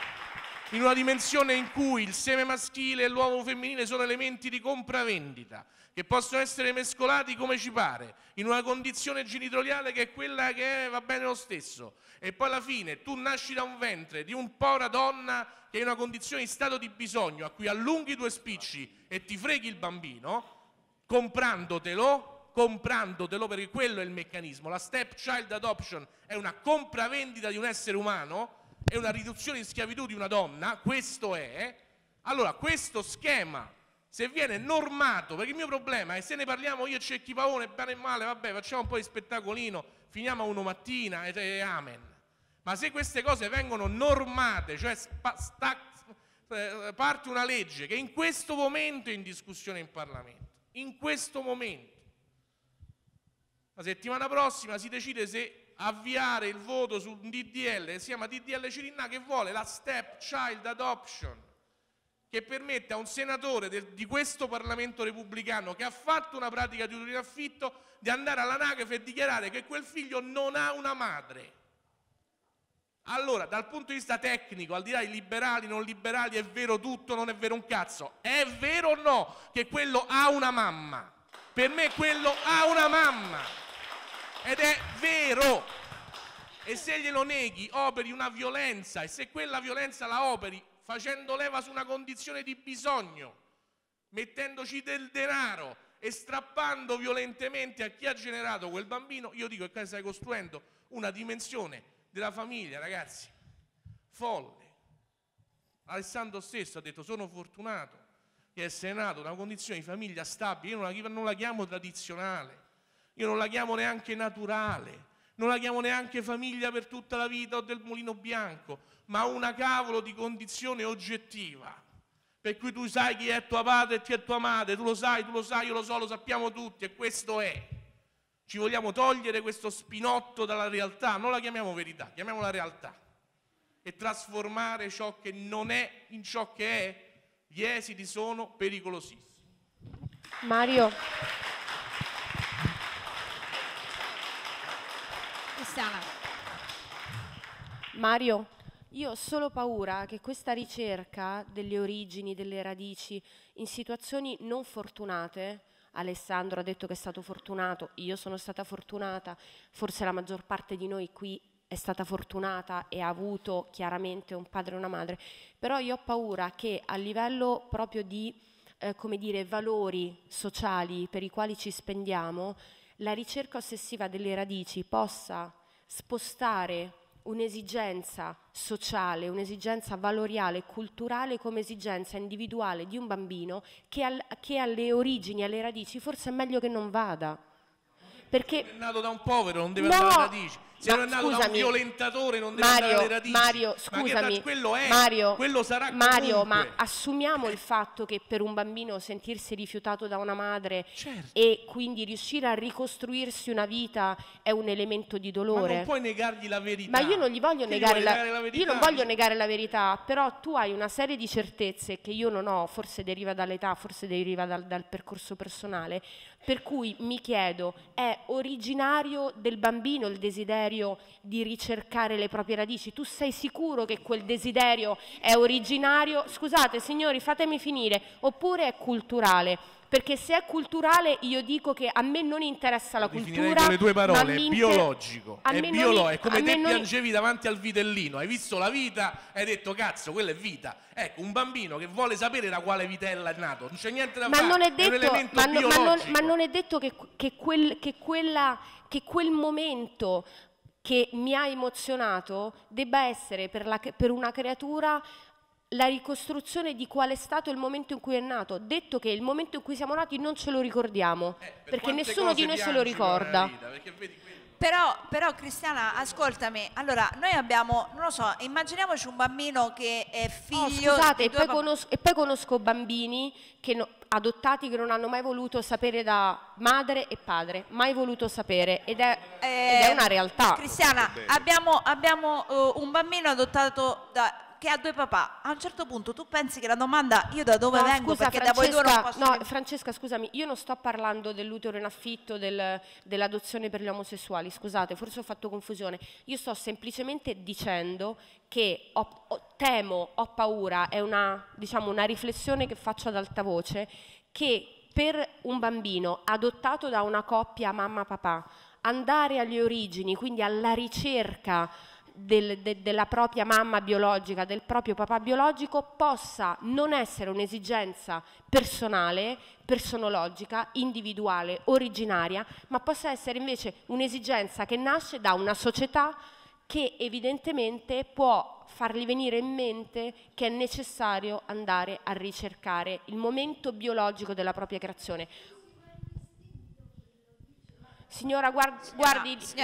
in una dimensione in cui il seme maschile e l'uomo femminile sono elementi di compravendita, che possono essere mescolati come ci pare, in una condizione genitoriale che è quella che è, va bene lo stesso. E poi alla fine tu nasci da un ventre di un povera donna che è in una condizione di stato di bisogno, a cui allunghi i tuoi spicci e ti freghi il bambino, comprandotelo comprandotelo perché quello è il meccanismo. La stepchild adoption è una compravendita di un essere umano è una riduzione in schiavitù di una donna, questo è, allora questo schema se viene normato, perché il mio problema è se ne parliamo io e Cecchi paone, bene e male, vabbè facciamo un po' di spettacolino, finiamo a uno mattina e, e amen. Ma se queste cose vengono normate, cioè spa, sta, eh, parte una legge che in questo momento è in discussione in Parlamento, in questo momento, la settimana prossima si decide se avviare il voto su un DDL si chiama DDL Cirinna che vuole la Step Child Adoption che permette a un senatore del, di questo Parlamento repubblicano che ha fatto una pratica di utero in affitto di andare all'anagrafe e dichiarare che quel figlio non ha una madre. Allora, dal punto di vista tecnico, al di là di liberali, non liberali, è vero tutto, non è vero un cazzo. È vero o no che quello ha una mamma? Per me quello ha una mamma. Ed è vero. E se glielo neghi, operi una violenza e se quella violenza la operi facendo leva su una condizione di bisogno, mettendoci del denaro e strappando violentemente a chi ha generato quel bambino, io dico che stai costruendo una dimensione della famiglia, ragazzi, folle. Alessandro stesso ha detto sono fortunato di essere nato da una condizione di famiglia stabile, io non la, non la chiamo tradizionale, io non la chiamo neanche naturale, non la chiamo neanche famiglia per tutta la vita o del mulino bianco, ma una cavolo di condizione oggettiva. Per cui tu sai chi è tuo padre e chi è tua madre, tu lo sai, tu lo sai, io lo so, lo sappiamo tutti e questo è. Ci vogliamo togliere questo spinotto dalla realtà, non la chiamiamo verità, chiamiamola realtà. E trasformare ciò che non è in ciò che è, gli esiti sono pericolosissimi. Mario. Cristiana. Mario, io ho solo paura che questa ricerca delle origini, delle radici, in situazioni non fortunate, Alessandro ha detto che è stato fortunato, io sono stata fortunata, forse la maggior parte di noi qui è stata fortunata e ha avuto chiaramente un padre e una madre, però io ho paura che a livello proprio di eh, come dire, valori sociali per i quali ci spendiamo, la ricerca ossessiva delle radici possa spostare un'esigenza sociale, un'esigenza valoriale, culturale come esigenza individuale di un bambino che, al, che alle origini, alle radici, forse è meglio che non vada. Perché è nato da un povero, non deve no, andare alle radici. Se ma, andato scusami, da un violentatore non deve Mario, andare radici. Mario, scusami, ma quello è, Mario, quello sarà Mario, comunque. ma assumiamo il fatto che per un bambino sentirsi rifiutato da una madre certo. e quindi riuscire a ricostruirsi una vita è un elemento di dolore. Ma non puoi negargli la verità. Ma io non gli voglio negare la, negare la, verità. Io non voglio negare la verità, però tu hai una serie di certezze che io non ho, forse deriva dall'età, forse deriva dal, dal percorso personale, per cui mi chiedo, è originario del bambino il desiderio di ricercare le proprie radici? Tu sei sicuro che quel desiderio è originario? Scusate signori, fatemi finire, oppure è culturale? perché se è culturale io dico che a me non interessa la cultura. Con le tue parole, ma inter... biologico. A è, biolo- è come te non... piangevi davanti al vitellino, hai visto la vita hai detto cazzo, quella è vita. Ecco, un bambino che vuole sapere da quale vitella è nato, non c'è niente da ma fare. Non è detto, è ma, no, ma, non, ma, non, è detto che, che, quel, che, quella, che quel momento che mi ha emozionato debba essere per, la, per una creatura la ricostruzione di qual è stato il momento in cui è nato, detto che il momento in cui siamo nati non ce lo ricordiamo, eh, per perché nessuno di noi se lo ricorda. però, però, Cristiana, ascoltami, allora noi abbiamo, non lo so, immaginiamoci un bambino che è oh, figlio... No, scusate, e poi, conosco, e poi, conosco, bambini che no, adottati che non hanno mai voluto sapere da madre e padre, mai voluto sapere, ed è, eh, ed è eh, una realtà. Cristiana, abbiamo, abbiamo uh, un bambino adottato da che ha due papà, a un certo punto tu pensi che la domanda io da dove no, vengo scusa, perché Francesca, da voi due non posso... No, Francesca scusami, io non sto parlando dell'utero in affitto, del, dell'adozione per gli omosessuali, scusate, forse ho fatto confusione, io sto semplicemente dicendo che ho, ho, temo, ho paura, è una, diciamo, una riflessione che faccio ad alta voce, che per un bambino adottato da una coppia mamma-papà, andare alle origini, quindi alla ricerca del, de, della propria mamma biologica, del proprio papà biologico, possa non essere un'esigenza personale, personologica, individuale, originaria, ma possa essere invece un'esigenza che nasce da una società che evidentemente può fargli venire in mente che è necessario andare a ricercare il momento biologico della propria creazione. Signora, guardi,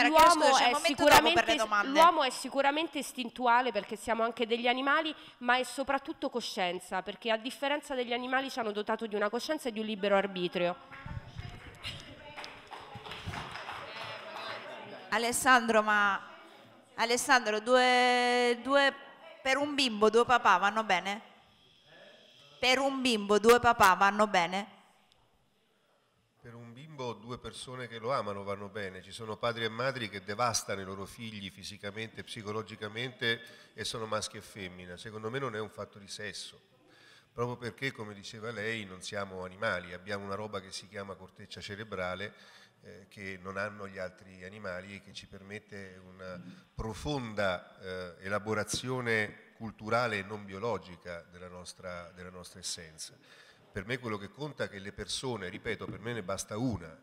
l'uomo, è sicuramente, l'uomo è sicuramente istintuale perché siamo anche degli animali, ma è soprattutto coscienza, perché a differenza degli animali ci hanno dotato di una coscienza e di un libero arbitrio. Alessandro, ma Alessandro, due, due, per un bimbo, due papà vanno bene? Per un bimbo, due papà vanno bene? bimbo due persone che lo amano vanno bene, ci sono padri e madri che devastano i loro figli fisicamente, psicologicamente e sono maschi e femmina. Secondo me non è un fatto di sesso, proprio perché, come diceva lei, non siamo animali, abbiamo una roba che si chiama corteccia cerebrale eh, che non hanno gli altri animali e che ci permette una profonda eh, elaborazione culturale e non biologica della nostra, della nostra essenza per me quello che conta è che le persone, ripeto, per me ne basta una,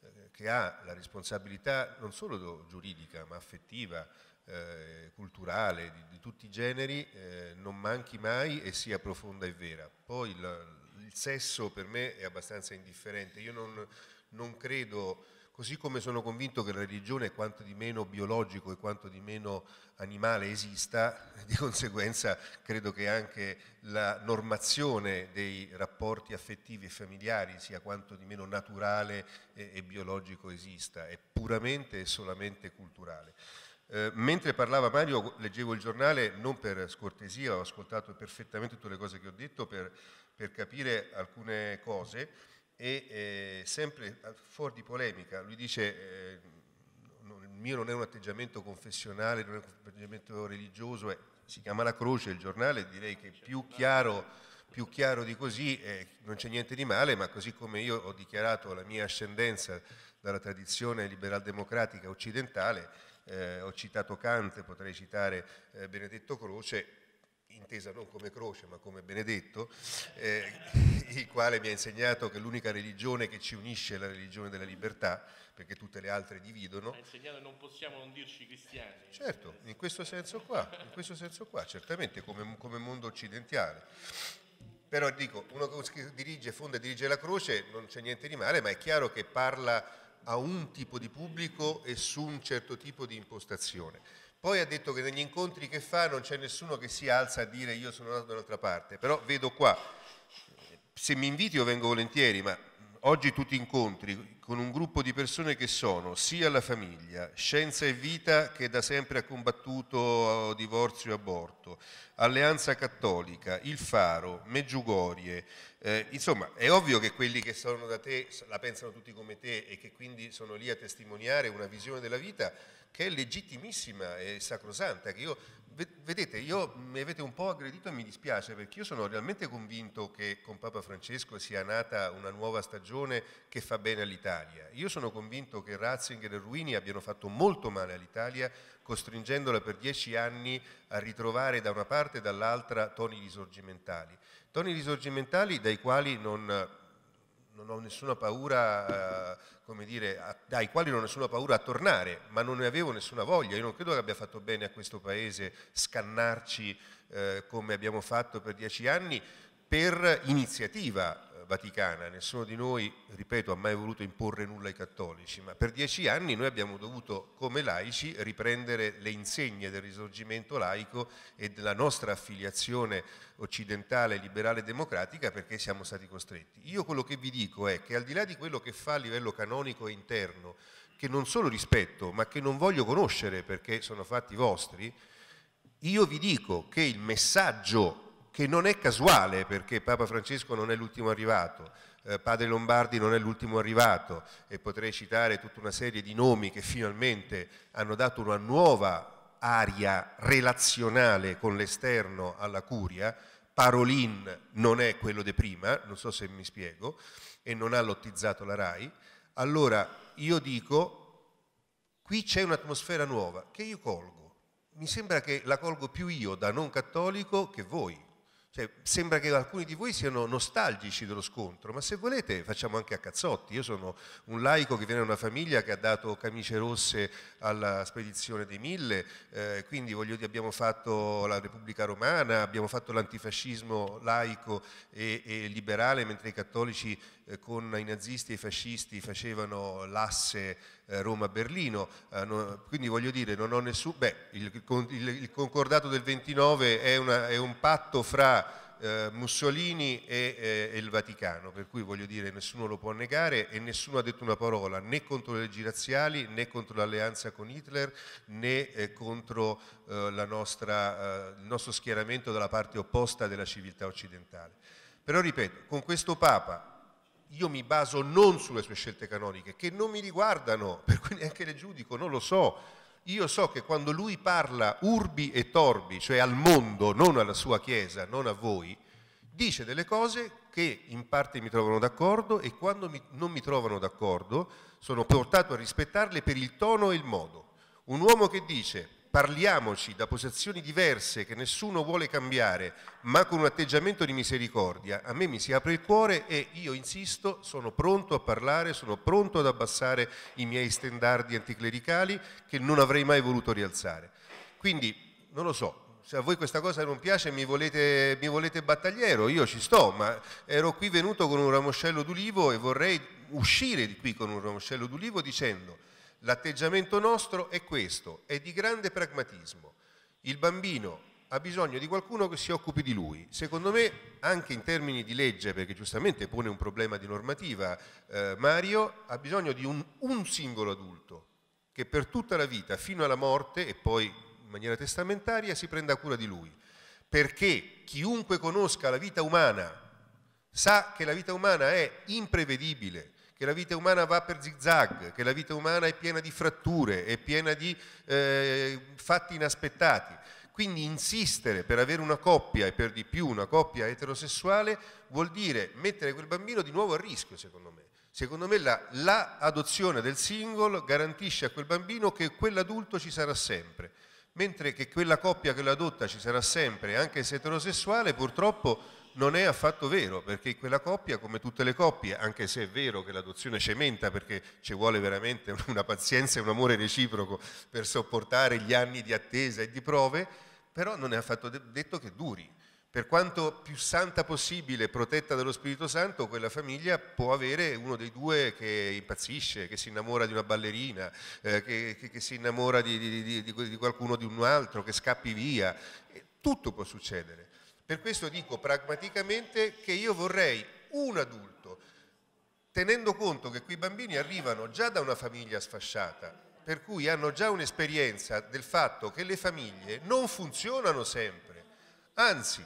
eh, che ha la responsabilità non solo giuridica ma affettiva, eh, culturale, di, di, tutti i generi, eh, non manchi mai e sia profonda e vera. Poi il, il sesso per me è abbastanza indifferente, io non, non credo Così come sono convinto che la religione, quanto di meno biologico e quanto di meno animale esista, *laughs* di conseguenza credo che anche la normazione dei rapporti affettivi e familiari sia quanto di meno naturale e, e biologico esista, è puramente e solamente culturale. Eh, mentre parlava Mario, leggevo il giornale non per scortesia, ho ascoltato perfettamente tutte le cose che ho detto per, per capire alcune cose e eh, sempre eh, fuori di polemica, lui dice eh, non, il mio non è un atteggiamento confessionale, non è un atteggiamento religioso, è, si chiama La Croce, il giornale, direi che più chiaro, più chiaro di così eh, non c'è niente di male, ma così come io ho dichiarato la mia ascendenza dalla tradizione liberal-democratica occidentale, eh, ho citato Kant, potrei citare eh, Benedetto Croce, intesa non come croce ma come benedetto, eh, il quale mi ha insegnato che l'unica religione che ci unisce è la religione della libertà, perché tutte le altre dividono. Ha insegnato che non possiamo non dirci cristiani. Certo, in questo senso qua, in questo senso qua certamente come, come mondo occidentale. Però dico, uno che dirige, fonda e dirige la croce non c'è niente di male, ma è chiaro che parla a un tipo di pubblico e su un certo tipo di impostazione. Poi ha detto che negli incontri che fa non c'è nessuno che si alza a dire io sono andato da un'altra parte, però vedo qua, se mi inviti io vengo volentieri, ma oggi tu ti incontri con un gruppo di persone che sono sia la famiglia, scienza e vita che da sempre ha combattuto divorzio e aborto, Alleanza Cattolica, Il Faro, Meggiugorie, eh, insomma è ovvio che quelli che sono da te la pensano tutti come te e che quindi sono lì a testimoniare una visione della vita che è legittimissima e sacrosanta, che io vedete, io, mi avete un po' aggredito e mi dispiace perché io sono realmente convinto che con Papa Francesco sia nata una nuova stagione che fa bene all'Italia. Io sono convinto che Ratzinger e Ruini abbiano fatto molto male all'Italia costringendola per dieci anni a ritrovare da una parte e dall'altra toni risorgimentali. Toni risorgimentali dai quali non non ho nessuna paura, eh, come dire, a, dai quali non ho nessuna paura a tornare, ma non ne avevo nessuna voglia. Io non credo che abbia fatto bene a questo Paese scannarci eh, come abbiamo fatto per dieci anni per iniziativa Vaticana, nessuno di noi, ripeto, ha mai voluto imporre nulla ai cattolici, ma per dieci anni noi abbiamo dovuto, come laici, riprendere le insegne del risorgimento laico e della nostra affiliazione occidentale, liberale e democratica perché siamo stati costretti. Io quello che vi dico è che al di là di quello che fa a livello canonico e interno, che non solo rispetto, ma che non voglio conoscere perché sono fatti vostri, io vi dico che il messaggio che non è casuale perché Papa Francesco non è l'ultimo arrivato, eh, Padre Lombardi non è l'ultimo arrivato e potrei citare tutta una serie di nomi che finalmente hanno dato una nuova aria relazionale con l'esterno alla curia, Parolin non è quello di prima, non so se mi spiego, e non ha lottizzato la RAI, allora io dico, qui c'è un'atmosfera nuova che io colgo, mi sembra che la colgo più io da non cattolico che voi. Cioè, sembra che alcuni di voi siano nostalgici dello scontro, ma se volete facciamo anche a cazzotti. Io sono un laico che viene da una famiglia che ha dato camicie rosse alla spedizione dei mille, eh, quindi dire, abbiamo fatto la Repubblica Romana, abbiamo fatto l'antifascismo laico e, e, liberale, mentre i cattolici eh, con i nazisti e i fascisti facevano l'asse eh, Roma-Berlino, eh, quindi voglio dire non ho nessun... Beh, il, il, concordato del 29 è, una, è un patto fra eh, Mussolini e, e, il Vaticano, per cui voglio dire nessuno lo può negare e nessuno ha detto una parola né contro le leggi razziali né contro l'alleanza con Hitler né eh, contro eh, nostra, eh, il nostro schieramento dalla parte opposta della civiltà occidentale. Però ripeto, con questo Papa io mi baso non sulle sue scelte canoniche, che non mi riguardano, *laughs* per cui neanche le giudico, non lo so. Io so che quando lui parla urbi e torbi, cioè al mondo, non alla sua Chiesa, non a voi, dice delle cose che in parte mi trovano d'accordo e quando mi, non mi trovano d'accordo sono portato a rispettarle per il tono e il modo. Un uomo che dice parliamoci da posizioni diverse che nessuno vuole cambiare, ma con un atteggiamento di misericordia, a me mi si apre il cuore e io insisto, sono pronto a parlare, sono pronto ad abbassare i miei standardi anticlericali che non avrei mai voluto rialzare. Quindi, non lo so, se a voi questa cosa non piace mi volete, mi volete, battagliero, io ci sto, ma ero qui venuto con un ramoscello d'ulivo e vorrei uscire di qui con un ramoscello d'ulivo dicendo L'atteggiamento nostro è questo, è di grande pragmatismo. Il bambino ha bisogno di qualcuno che si occupi di lui. Secondo me, anche in termini di legge, perché giustamente pone un problema di normativa, eh, Mario ha bisogno di un, un singolo adulto che per tutta la vita, fino alla morte e poi in maniera testamentaria, si prenda cura di lui. Perché chiunque conosca la vita umana sa che la vita umana è imprevedibile, che la vita umana va per zigzag, che la vita umana è piena di fratture, è piena di eh, fatti inaspettati. Quindi insistere per avere una coppia e per di più una coppia eterosessuale vuol dire mettere quel bambino di nuovo a rischio, secondo me. Secondo me la, la adozione del single garantisce a quel bambino che quell'adulto ci sarà sempre, mentre che quella coppia che lo adotta ci sarà sempre, anche se eterosessuale, purtroppo non è affatto vero, perché quella coppia, come tutte le coppie, anche se è vero che l'adozione cementa, perché ci vuole veramente *laughs* una pazienza e un amore reciproco per sopportare gli anni di attesa e di prove, però non è affatto detto che duri. Per quanto più santa possibile, protetta dallo Spirito Santo, quella famiglia può avere uno dei due che impazzisce, che si innamora di una ballerina, eh, che, che, che, si innamora di, di, di, di qualcuno di un altro, che scappi via. Tutto può succedere per questo dico pragmaticamente che io vorrei un adulto, tenendo conto che quei bambini arrivano già da una famiglia sfasciata, per cui hanno già un'esperienza del fatto che le famiglie non funzionano sempre, anzi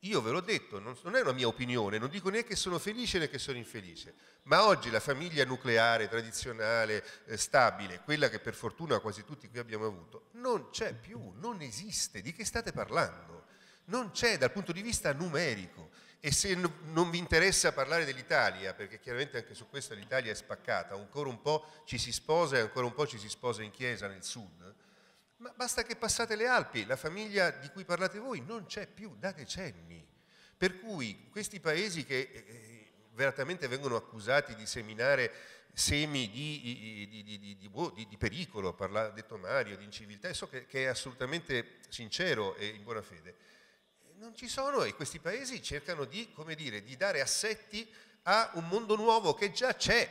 io ve l'ho detto, non, è una mia opinione, non dico né che sono felice né che sono infelice, ma oggi la famiglia nucleare, tradizionale, eh, stabile, quella che per fortuna quasi tutti qui abbiamo avuto, non c'è più, non esiste. Di che state parlando? non c'è dal punto di vista numerico. E se no, non vi interessa parlare dell'Italia, perché chiaramente anche su questo l'Italia è spaccata, ancora un po' ci si sposa e ancora un po' ci si sposa in chiesa nel sud, ma basta che passate le Alpi, la famiglia di cui parlate voi non c'è più da decenni. Per cui questi paesi che eh, eh veramente vengono accusati di seminare semi di, di, di, di boh, pericolo, ha detto Mario, di inciviltà, so che, che è assolutamente sincero e in buona fede, non ci sono e questi paesi cercano di, dire, di dare assetti a un mondo nuovo che già c'è.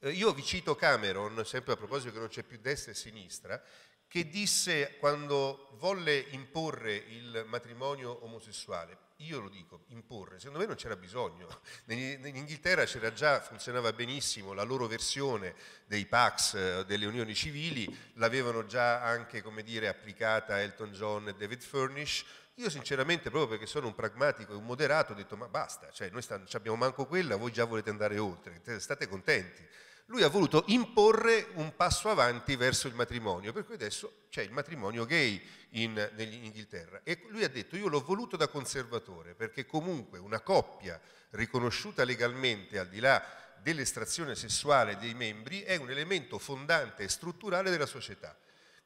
Eh, io vi cito Cameron, sempre a proposito che non c'è più destra e sinistra, che disse quando volle imporre il matrimonio omosessuale, io lo dico, imporre, secondo me non c'era bisogno. *laughs* In Inghilterra c'era già, funzionava benissimo, la loro versione dei PAX, eh, delle unioni civili, l'avevano già anche, come dire, applicata Elton John e David Furnish, io sinceramente, proprio perché sono un pragmatico e un moderato, ho detto ma basta, cioè noi ci abbiamo manco quella, voi già volete andare oltre, state contenti. Lui ha voluto imporre un passo avanti verso il matrimonio, per cui adesso c'è il matrimonio gay in, in Inghilterra. E lui ha detto io l'ho voluto da conservatore, perché comunque una coppia riconosciuta legalmente, al di là dell'estrazione sessuale dei membri, è un elemento fondante e strutturale della società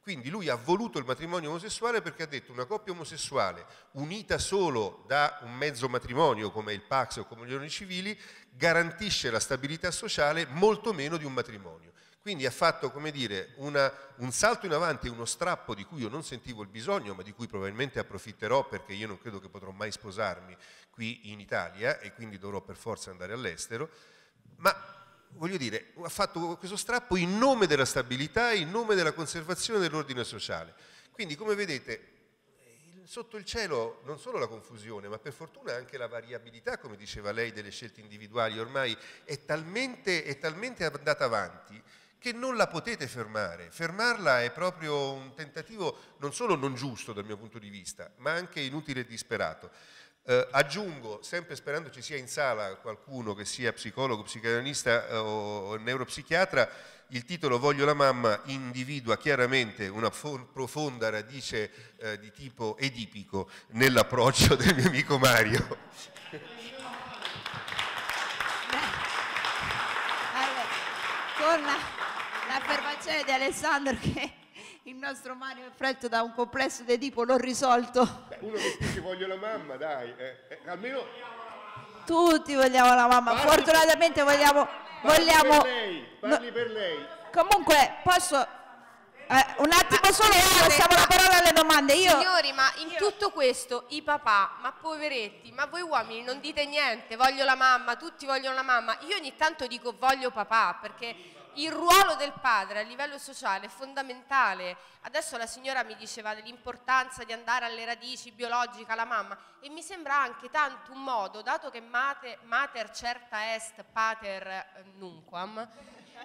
quindi lui ha voluto il matrimonio omosessuale perché ha detto una coppia omosessuale unita solo da un mezzo matrimonio come il Pax o come gli unioni civili garantisce la stabilità sociale molto meno di un matrimonio. Quindi ha fatto dire, una, un salto in avanti, uno strappo di cui io non sentivo il bisogno, ma di cui probabilmente approfitterò perché io non credo che potrò mai sposarmi qui in Italia e quindi dovrò per forza andare all'estero, ma voglio dire, ha fatto questo strappo in nome della stabilità, in nome della conservazione dell'ordine sociale. Quindi come vedete sotto il cielo non solo la confusione, ma per fortuna anche la variabilità, come diceva lei, delle scelte individuali ormai è talmente, è talmente andata avanti che non la potete fermare. Fermarla è proprio un tentativo non solo non giusto dal mio punto di vista, ma anche inutile e disperato. Eh, aggiungo, sempre sperando ci sia in sala qualcuno che sia psicologo, psicanalista eh, o neuropsichiatra, il titolo Voglio la mamma individua chiaramente una profonda radice eh, di tipo edipico nell'approccio del mio amico Mario. Con la, la di Alessandro che il nostro Mario è freddo da un complesso di tipo non risolto. Beh, uno che tutti voglio la mamma, dai, eh, eh, almeno... Tutti vogliamo la mamma, parli fortunatamente per... vogliamo... Parli vogliamo... per lei, parli no... per lei. Comunque, posso... Eh, un attimo solo, eh, ora passiamo la parola alle domande. Io... Signori, ma in tutto questo i papà, ma poveretti, ma voi uomini non dite niente, voglio la mamma, tutti vogliono la mamma. Io ogni tanto dico voglio papà perché il ruolo del padre a livello sociale è fondamentale. Adesso la signora mi diceva dell'importanza di andare alle radici biologiche, alla mamma, e mi sembra anche tanto un modo, dato che mater, mater certa est, pater eh, nunquam,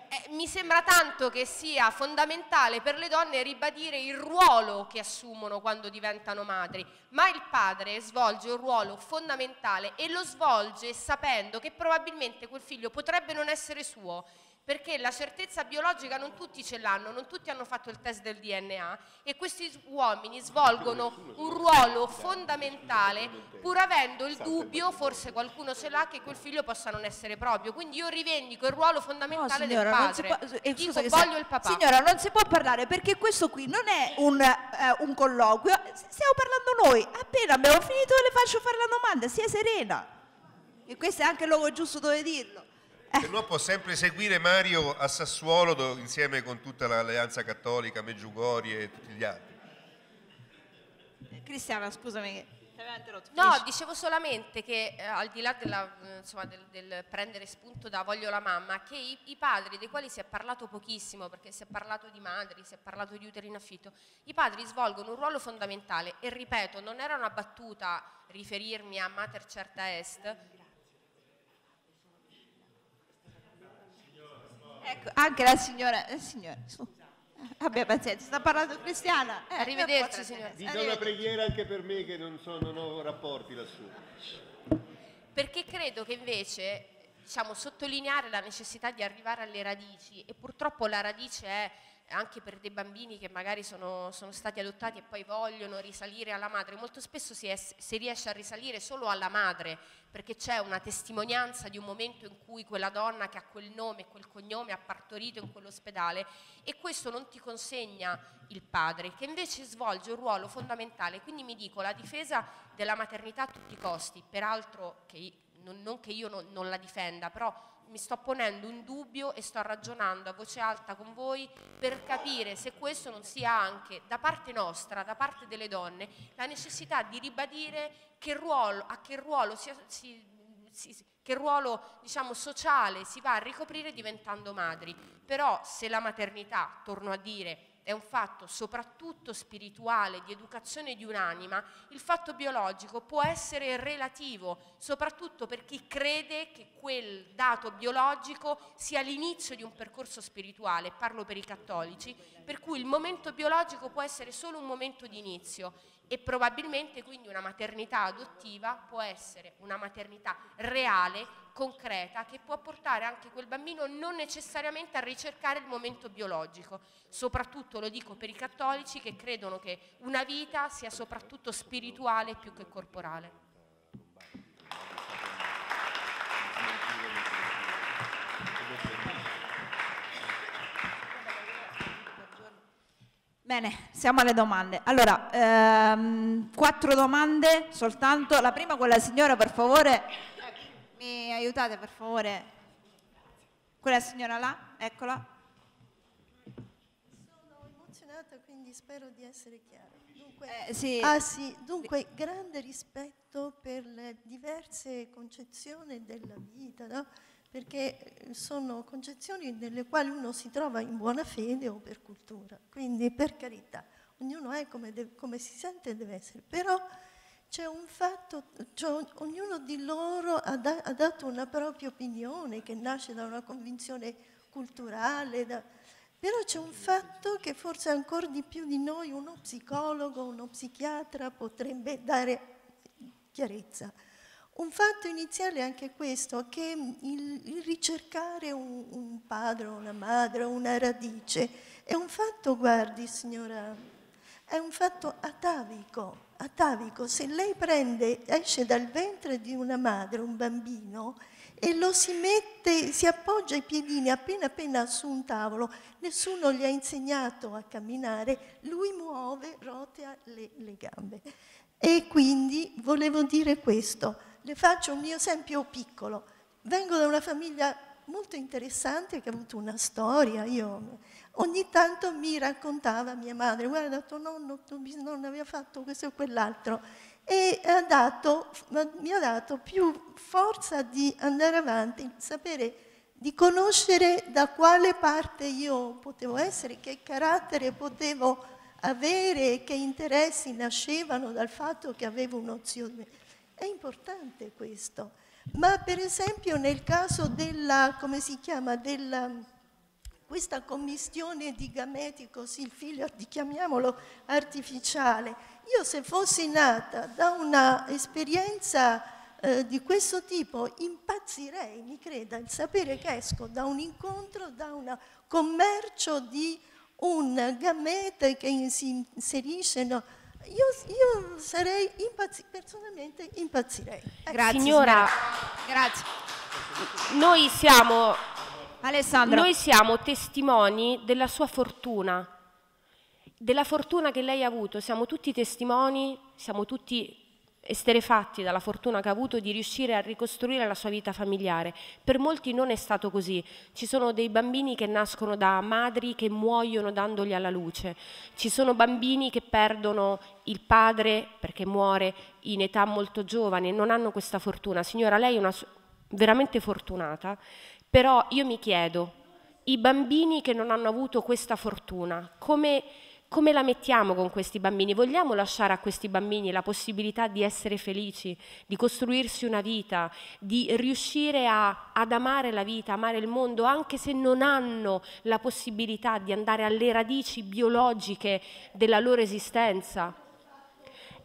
eh, mi sembra tanto che sia fondamentale per le donne ribadire il ruolo che assumono quando diventano madri, ma il padre svolge un ruolo fondamentale e lo svolge sapendo che probabilmente quel figlio potrebbe non essere suo perché la certezza biologica non tutti ce l'hanno, non tutti hanno fatto il test del DNA e questi uomini svolgono un ruolo fondamentale pur avendo il dubbio, forse qualcuno ce l'ha, che quel figlio possa non essere proprio. Quindi io rivendico il ruolo fondamentale no, signora, del padre può, e eh, dico eh, voglio se, il papà. Signora, non si può parlare perché questo qui non è un, eh, un colloquio, stiamo parlando noi, appena abbiamo finito le faccio fare la domanda, sia serena. E questo è anche il luogo giusto dove dirlo. Eh. Se no può sempre seguire Mario a Sassuolo dove, insieme con tutta l'Alleanza Cattolica, Meggiugori e tutti gli altri. Eh, Cristiana, scusami. No, dicevo solamente che eh, al di là della, eh, insomma, del, del, prendere spunto da Voglio la mamma, che i, i, padri, dei quali si è parlato pochissimo, perché si è parlato di madri, si è parlato di uteri in affitto, i padri svolgono un ruolo fondamentale e ripeto, non era una battuta riferirmi a Mater Certa Est, Ecco, anche la signora, eh, signora su. Abbia pazienza, sta parlando cristiana. Eh, Arrivederci ecco, signora. Vi una preghiera anche per me che non, so, non ho rapporti lassù. Perché credo che invece diciamo, sottolineare la necessità di arrivare alle radici e purtroppo la radice è anche per dei bambini che magari sono, sono, stati adottati e poi vogliono risalire alla madre, molto spesso si, è, si riesce a risalire solo alla madre perché c'è una testimonianza di un momento in cui quella donna che ha quel nome e quel cognome ha partorito in quell'ospedale e questo non ti consegna il padre che invece svolge un ruolo fondamentale, quindi mi dico la difesa della maternità a tutti i costi, peraltro che, non, non che io non, non la difenda, però mi sto ponendo un dubbio e sto ragionando a voce alta con voi per capire se questo non sia anche da parte nostra, da parte delle donne, la necessità di ribadire che ruolo, a che ruolo, si, si, che ruolo diciamo, sociale si va a ricoprire diventando madri. Però se la maternità, torno a dire, è un fatto soprattutto spirituale, di educazione di un'anima, il fatto biologico può essere relativo, soprattutto per chi crede che quel dato biologico sia l'inizio di un percorso spirituale, parlo per i cattolici, per cui il momento biologico può essere solo un momento di inizio e probabilmente quindi una maternità adottiva può essere una maternità reale concreta che può portare anche quel bambino non necessariamente a ricercare il momento biologico, soprattutto lo dico per i cattolici che credono che una vita sia soprattutto spirituale più che corporale. Bene, siamo alle domande. Allora, ehm, quattro domande soltanto. La prima con la signora, per favore aiutate per favore? Quella signora là, eccola. Sono emozionata, quindi spero di essere chiara. Dunque, eh, sì. Ah sì, dunque grande rispetto per le diverse concezioni della vita, no? perché eh, sono concezioni nelle quali uno si trova in buona fede o per cultura, quindi per carità, ognuno è come, deve, come si sente e deve essere, però c'è un fatto, cioè ognuno di loro ha, da, ha, dato una propria opinione che nasce da una convinzione culturale, da, però c'è un fatto che forse ancora di più di noi uno psicologo, uno psichiatra potrebbe dare chiarezza. Un fatto iniziale è anche questo, che il, il ricercare un, un padre, una madre, una radice, è un fatto, guardi signora, è un fatto atavico, Atavico, se lei prende, esce dal ventre di una madre, un bambino, e lo si mette, si appoggia i piedini appena appena su un tavolo, nessuno gli ha insegnato a camminare, lui muove, rotea le, le gambe. E quindi volevo dire questo, le faccio un mio esempio piccolo. Vengo da una famiglia molto interessante che ha avuto una storia, io ogni tanto mi raccontava mia madre, guarda tuo nonno, tuo bisnonno aveva fatto questo e quell'altro, e ha dato, mi ha dato più forza di andare avanti, sapere di conoscere da quale parte io potevo essere, che carattere potevo avere, che interessi nascevano dal fatto che avevo uno zio. È importante questo. Ma per esempio nel caso della, come si chiama, della questa commistione di gameti così, il figlio, chiamiamolo artificiale. Io se fossi nata da una esperienza eh, di questo tipo impazzirei, mi creda, il sapere che esco da un incontro, da un commercio di un gamete che si inserisce no, io, io, sarei impazz personalmente impazzirei. Ecco. Grazie signora, signora. grazie. Noi siamo Alessandro. Noi siamo testimoni della sua fortuna, della fortuna che lei ha avuto. Siamo tutti testimoni, siamo tutti esterefatti dalla fortuna che ha avuto di riuscire a ricostruire la sua vita familiare. Per molti non è stato così. Ci sono dei bambini che nascono da madri che muoiono dandogli alla luce. Ci sono bambini che perdono il padre perché muore in età molto giovane, non hanno questa fortuna. Signora, lei è una veramente fortunata però io mi chiedo, i bambini che non hanno avuto questa fortuna, come, come la mettiamo con questi bambini? Vogliamo lasciare a questi bambini la possibilità di essere felici, di costruirsi una vita, di riuscire a, ad amare la vita, amare il mondo, anche se non hanno la possibilità di andare alle radici biologiche della loro esistenza?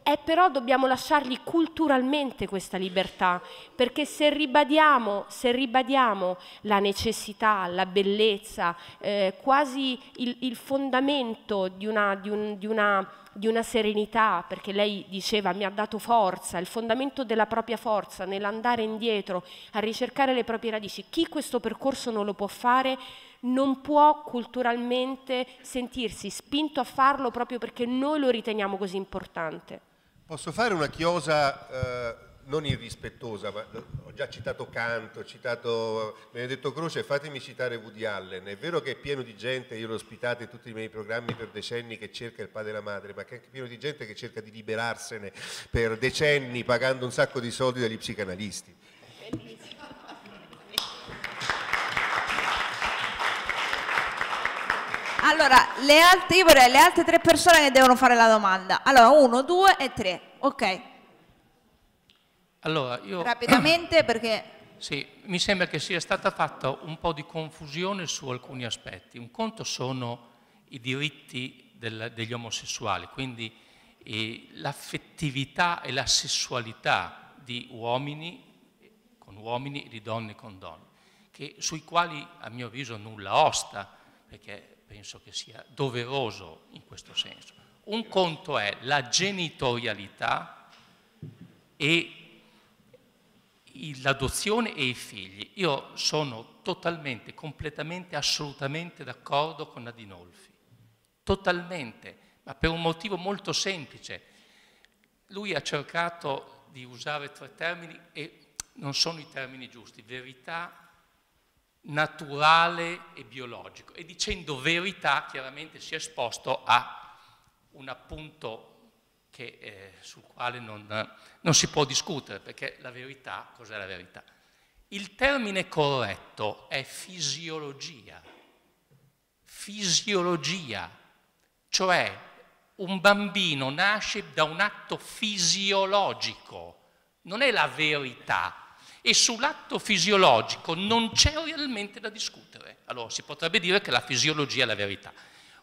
E eh, però dobbiamo lasciargli culturalmente questa libertà, perché se ribadiamo, se ribadiamo la necessità, la bellezza, eh, quasi il, il, fondamento di una, di un, di una di una serenità, perché lei diceva mi ha dato forza, il fondamento della propria forza nell'andare indietro a ricercare le proprie radici. Chi questo percorso non lo può fare non può culturalmente sentirsi spinto a farlo proprio perché noi lo riteniamo così importante. Posso fare una chiosa eh, non irrispettosa, ma ho già citato Kant, ho citato Benedetto Croce, fatemi citare Woody Allen. È vero che è pieno di gente, io l'ho ospitato in tutti i miei programmi per decenni, che cerca il padre e la madre, ma che è anche pieno di gente che cerca di liberarsene per decenni pagando un sacco di soldi dagli psicanalisti. Bellissimo. Allora, le altre, io vorrei le altre tre persone che devono fare la domanda. Allora, uno, due e tre. Ok. Allora, io... Rapidamente *clears throat* perché... Sì, mi sembra che sia stata fatta un po' di confusione su alcuni aspetti. Un conto sono i diritti del, degli omosessuali, quindi eh, l'affettività e la sessualità di uomini con uomini e di donne con donne, che, sui quali a mio avviso nulla osta, perché penso che sia doveroso in questo senso. Un conto è la genitorialità e l'adozione e i figli. Io sono totalmente, completamente, assolutamente d'accordo con Adinolfi. Totalmente, ma per un motivo molto semplice. Lui ha cercato di usare tre termini e non sono i termini giusti, verità naturale e biologico e dicendo verità chiaramente si è esposto a un appunto che, eh, sul quale non, non si può discutere perché la verità, cos'è la verità? Il termine corretto è fisiologia, fisiologia, cioè un bambino nasce da un atto fisiologico, non è la verità, e sull'atto fisiologico non c'è realmente da discutere. Allora si potrebbe dire che la fisiologia è la verità.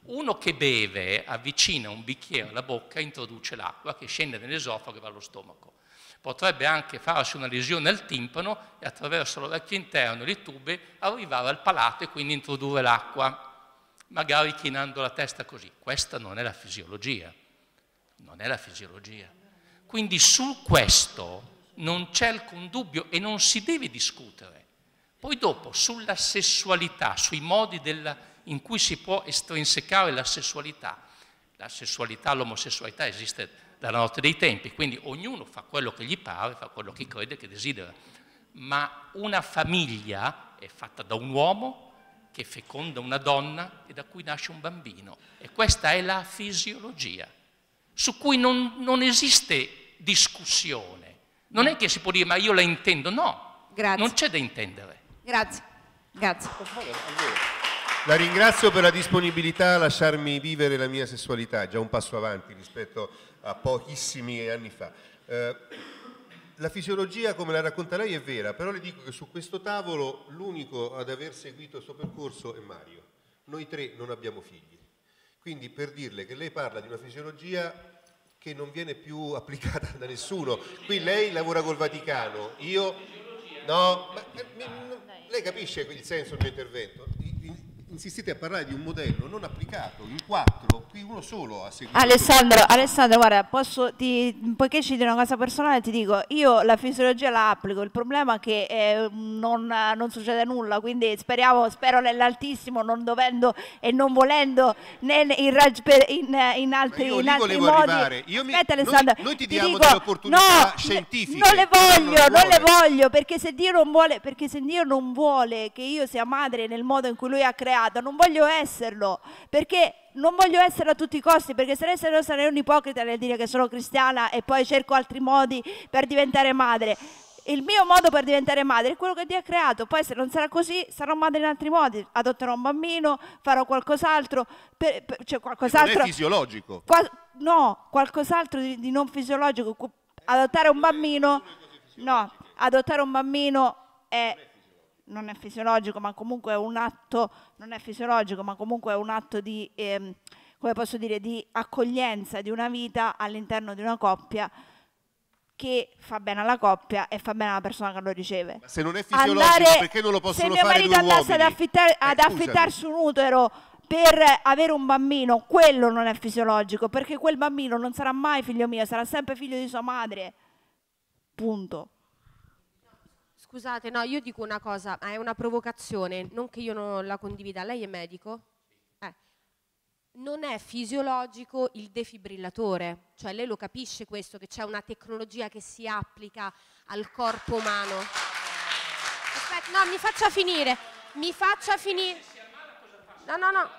Uno che beve avvicina un bicchiere alla bocca e introduce l'acqua che scende nell'esofago e va allo stomaco. Potrebbe anche farsi una lesione al timpano e attraverso l'orecchio interno e le tube arrivare al palato e quindi introdurre l'acqua, magari chinando la testa così. Questa non è la fisiologia. Non è la fisiologia. Quindi su questo non c'è alcun dubbio e non si deve discutere. Poi dopo, sulla sessualità, sui modi della, in cui si può estrinsecare la sessualità, la sessualità, l'omosessualità esiste dalla notte dei tempi, quindi ognuno fa quello che gli pare, fa quello che crede, che desidera, ma una famiglia è fatta da un uomo che feconda una donna e da cui nasce un bambino. E questa è la fisiologia, su cui non, non esiste discussione. Non è che si può dire ma io la intendo, no. Grazie. Non c'è da intendere. Grazie. Grazie. La ringrazio per la disponibilità a lasciarmi vivere la mia sessualità, già un passo avanti rispetto a pochissimi anni fa. Eh, la fisiologia, come la racconta lei, è vera, però le dico che su questo tavolo l'unico ad aver seguito il suo percorso è Mario. Noi tre non abbiamo figli. Quindi per dirle che lei parla di una fisiologia che non viene più *laughs* applicata da nessuno. Qui lei lavora col Vaticano, io no, ma, eh, lei capisce il senso del mio intervento? insistete a parlare di un modello non applicato, in quattro, qui uno solo a seguito. Alessandro, Alessandro guarda, posso, ti, poiché ci dire una cosa personale, ti dico, io la fisiologia la applico, il problema è che eh, non, non, succede nulla, quindi speriamo, spero nell'altissimo, non dovendo e non volendo né in, in, in altri, io in altri modi. Io mi, Aspetta Alessandro, noi, noi ti diamo ti dico, delle opportunità no, scientifiche. Non le voglio, non, non le voglio, perché se Dio non vuole, perché se Dio non vuole che io sia madre nel modo in cui lui ha creato laureata, non voglio esserlo, perché non voglio essere a tutti i costi, perché se essere sarei un'ipocrita nel dire che sono cristiana e poi cerco altri modi per diventare madre. Il mio modo per diventare madre è quello che Dio ha creato, poi se non sarà così sarò madre in altri modi, adotterò un bambino, farò qualcos'altro, per, per, cioè qualcos'altro... Non è fisiologico. Qual, no, qualcos'altro di, di, non fisiologico, adottare un bambino... No, adottare un bambino è non è fisiologico, ma comunque è un atto, non è fisiologico, ma comunque è un atto di, ehm, come posso dire, di accoglienza di una vita all'interno di una coppia che fa bene alla coppia e fa bene alla persona che lo riceve. Ma se non è fisiologico, Andare, perché non lo possono fare due uomini? Se mio marito andasse ad, affittare, eh, ad affittarsi un utero per avere un bambino, quello non è fisiologico, perché quel bambino non sarà mai figlio mio, sarà sempre figlio di sua madre. Punto. Scusate, no, io dico una cosa, è una provocazione, non che io non la condivida. Lei è medico? Eh. Non è fisiologico il defibrillatore, cioè lei lo capisce questo, che c'è una tecnologia che si applica al corpo umano. Aspetta, no, mi faccia finire, mi faccia finire. No, no, no.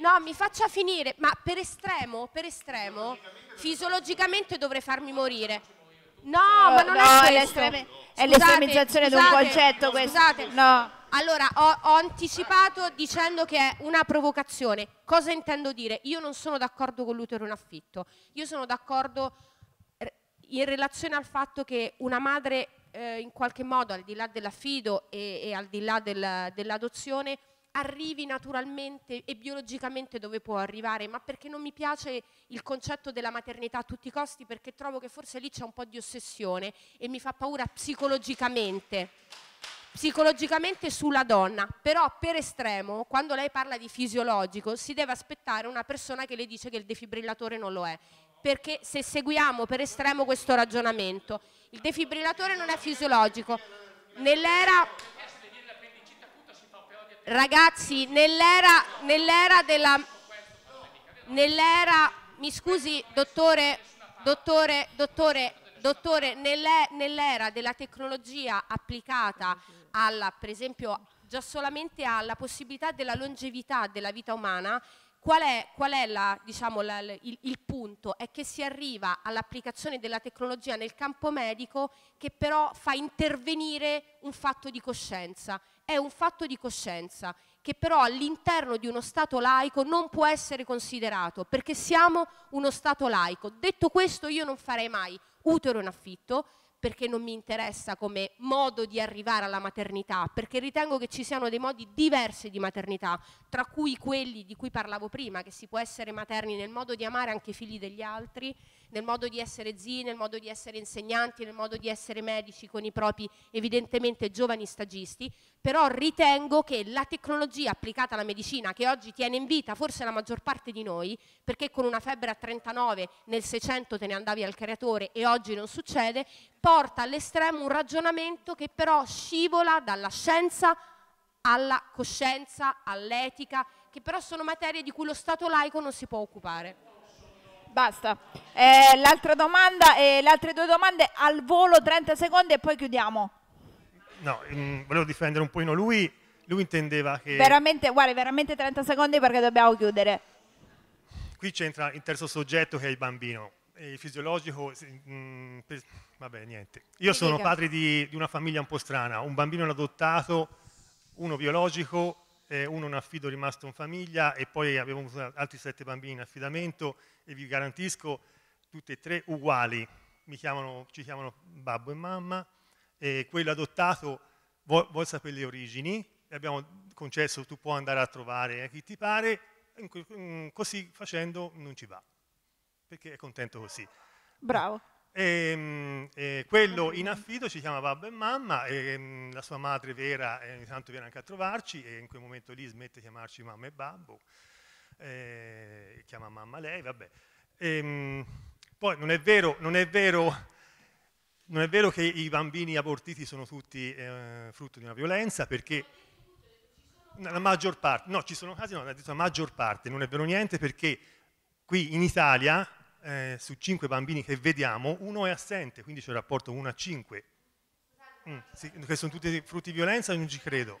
No, mi faccia finire, ma per estremo, per estremo, fisiologicamente dovrei farmi morire. No, ma non no, è, l'estreme... è l'estremizzazione di un concetto questo. Scusate. No. Allora, ho, ho, anticipato dicendo che è una provocazione. Cosa intendo dire? Io non sono d'accordo con l'utero in affitto. Io sono d'accordo eh, in relazione al fatto che una madre eh, in qualche modo, al di là dell'affido e, e al di là del, dell'adozione, arrivi naturalmente e biologicamente dove può arrivare, ma perché non mi piace il concetto della maternità a tutti i costi, perché trovo che forse lì c'è un po' di ossessione e mi fa paura psicologicamente. Psicologicamente sulla donna, però per estremo, quando lei parla di fisiologico, si deve aspettare una persona che le dice che il defibrillatore non lo è perché se seguiamo per estremo questo ragionamento, il defibrillatore non è fisiologico. Nell'era Ragazzi, nell'era nell della... Nell'era... Mi scusi, dottore, dottore, dottore, dottore, nell'era della tecnologia applicata alla, per esempio, già solamente alla possibilità della longevità della vita umana, qual è, qual è la, diciamo, la, il, il, punto? È che si arriva all'applicazione della tecnologia nel campo medico che però fa intervenire un fatto di coscienza è un fatto di coscienza che però all'interno di uno Stato laico non può essere considerato perché siamo uno Stato laico. Detto questo io non farei mai utero in affitto perché non mi interessa come modo di arrivare alla maternità, perché ritengo che ci siano dei modi diversi di maternità, tra cui quelli di cui parlavo prima, che si può essere materni nel modo di amare anche i figli degli altri, nel modo di essere zii, nel modo di essere insegnanti, nel modo di essere medici con i propri evidentemente giovani stagisti, però ritengo che la tecnologia applicata alla medicina che oggi tiene in vita forse la maggior parte di noi, perché con una febbre a 39 nel 600 te ne andavi al creatore e oggi non succede, porta all'estremo un ragionamento che però scivola dalla scienza alla coscienza, all'etica, che però sono materie di cui lo Stato laico non si può occupare basta. Eh, l'altra domanda, e eh, le altre due domande al volo 30 secondi e poi chiudiamo. No, mh, mm, volevo difendere un pochino lui, lui intendeva che... Veramente, guarda, veramente 30 secondi perché dobbiamo chiudere. Qui c'entra il terzo soggetto che è il bambino, il fisiologico, mh, mm, vabbè niente. Io Mi sono dica. padre di, di una famiglia un po' strana, un bambino adottato, uno biologico eh, uno un affido rimasto in famiglia e poi avevo altri sette bambini in affidamento e vi garantisco tutti e tre uguali, chiamano, ci chiamano babbo e mamma, e quello adottato vuol, vuol sapere le origini, e abbiamo concesso tu puoi andare a trovare eh, chi ti pare, così facendo non ci va, perché è contento così. Bravo. E, ehm, e eh, quello in affido si chiama Babbo e Mamma, e, ehm, la sua madre Vera eh, ogni tanto viene anche a trovarci e in quel momento lì smette di chiamarci Mamma e Babbo, e, eh, chiama Mamma lei, vabbè. E, ehm, poi non è, vero, non, è vero, non è vero, che i bambini abortiti sono tutti eh, frutto di una violenza perché la maggior parte, no ci sono casi, no, la maggior parte, non è vero niente perché qui in Italia eh, su cinque bambini che vediamo, uno è assente, quindi c'è un rapporto 1 a 5. Mm, sì, che sono tutti frutti di violenza, non ci credo.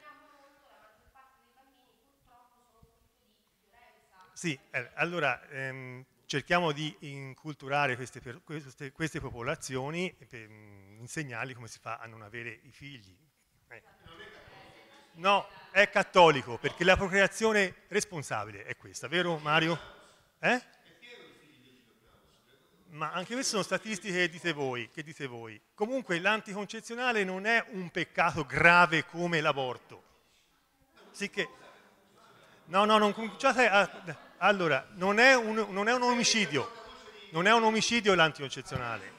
Sì, eh, allora ehm, cerchiamo di inculturare queste, queste, queste popolazioni per mh, mm, insegnargli come si fa a non avere i figli. Eh. No, è cattolico, perché la procreazione responsabile è questa, vero Mario? Eh? ma anche queste sono statistiche che dite voi. Che dite voi. Comunque l'anticoncezionale non è un peccato grave come l'aborto. Sicché, no, no, non cominciate a... Allora, non è un, non è un omicidio, non è un omicidio l'anticoncezionale.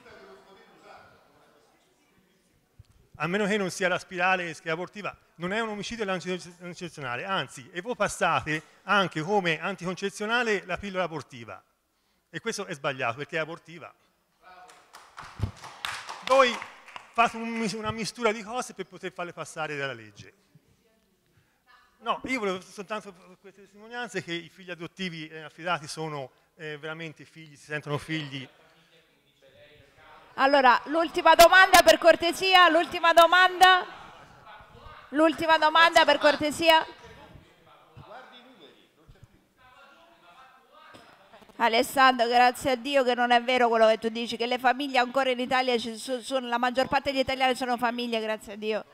A meno che non sia la spirale che abortiva, non è un omicidio l'anticoncezionale, anzi, e voi passate anche come anticoncezionale la pillola abortiva e questo è sbagliato perché è abortiva. Voi fate un, una mistura di cose per poter farle passare dalla legge. No, io volevo soltanto queste testimonianze che i figli adottivi eh, affidati sono eh, veramente figli, si sentono figli. Allora, l'ultima domanda per cortesia, l'ultima domanda. L'ultima domanda per cortesia. Alessandro, grazie a Dio che non è vero quello che tu dici, che le famiglie ancora in Italia ci sono, la maggior parte degli italiani sono famiglie, grazie a Dio.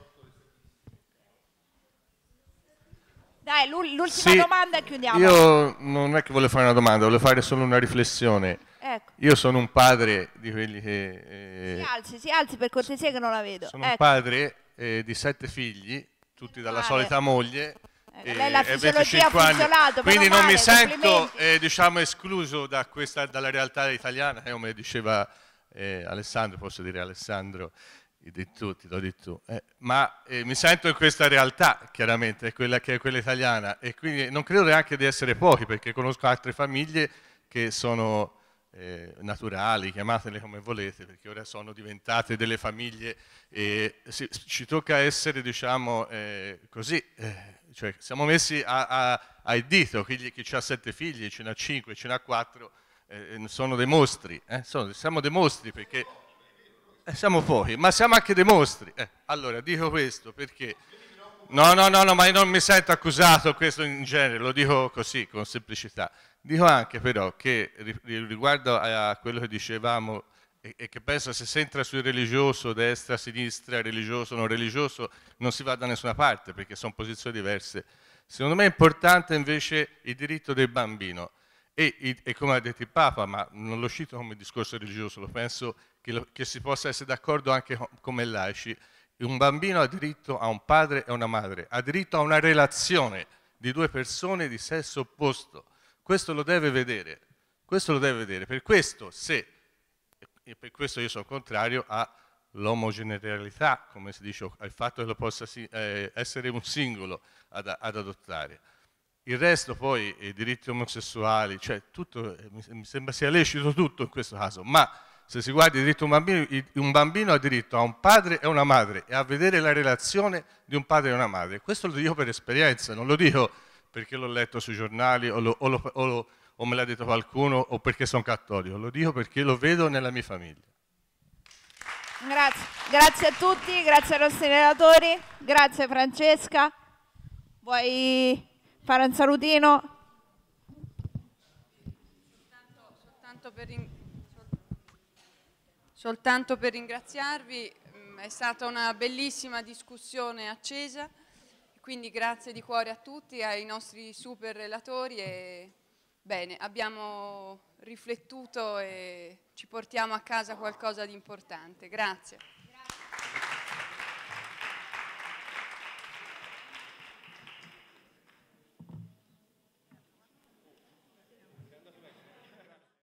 Dai, l'ultima sì, domanda e chiudiamo. Io non è che voglio fare una domanda, voglio fare solo una riflessione. Ecco. Io sono un padre di quelli che... Eh, si alzi, si alzi per cortesia che non la vedo. Sono ecco. un padre eh, di sette figli, tutti dalla solita moglie lei eh, la fisiologia ha funzionato. Quindi non male, mi sento eh, diciamo, escluso da questa, dalla realtà italiana, eh, come diceva eh, Alessandro, posso dire Alessandro, di tu, ti l'ho detto, eh, ma eh, mi sento in questa realtà, chiaramente, quella che è quella italiana, e quindi non credo neanche di essere pochi, perché conosco altre famiglie che sono naturali, chiamatele come volete, perché ora sono diventate delle famiglie e ci tocca essere, diciamo, così cioè siamo messi a, a, al dito, chi, chi ha sette figli, ce n'ha cinque, ce n'ha quattro, eh, eh, sono dei mostri, eh? sono, siamo dei mostri perché eh, siamo pochi, ma siamo anche dei mostri. Eh. allora, dico questo perché... No, no, no, no, ma io non mi sento accusato questo in genere, lo dico così, con semplicità. Dico anche però che riguardo a quello che dicevamo e, e che pensa se si entra sul religioso, destra, sinistra, religioso, non religioso, non si va da nessuna parte perché sono posizioni diverse. Secondo me è importante invece il diritto del bambino e, e come ha detto il Papa, ma non lo cito come discorso religioso, lo penso che, lo, che si possa essere d'accordo anche come laici, un bambino ha diritto a un padre e una madre, ha diritto a una relazione di due persone di sesso opposto. Questo lo deve vedere, questo lo deve vedere. Per questo se e per questo io sono contrario all'omogeneità, come si dice, al fatto che lo possa eh, essere un singolo ad, ad, adottare. Il resto poi, i diritti omosessuali, cioè tutto, eh, mi sembra sia lecito tutto in questo caso, ma se si guarda il diritto a un bambino, un bambino ha diritto a un padre e una madre e a vedere la relazione di un padre e una madre. Questo lo dico per esperienza, non lo dico perché l'ho letto sui giornali o lo, o lo, o lo o me l'ha detto qualcuno o perché sono cattolico, lo dico perché lo vedo nella mia famiglia. Grazie, grazie a tutti, grazie ai nostri relatori, grazie Francesca. Vuoi fare un salutino? Soltanto, soltanto, per, soltanto per, ringraziarvi, mm, è stata una bellissima discussione accesa, quindi grazie di cuore a tutti, ai nostri super relatori Bene, abbiamo riflettuto e ci portiamo a casa qualcosa di importante. Grazie.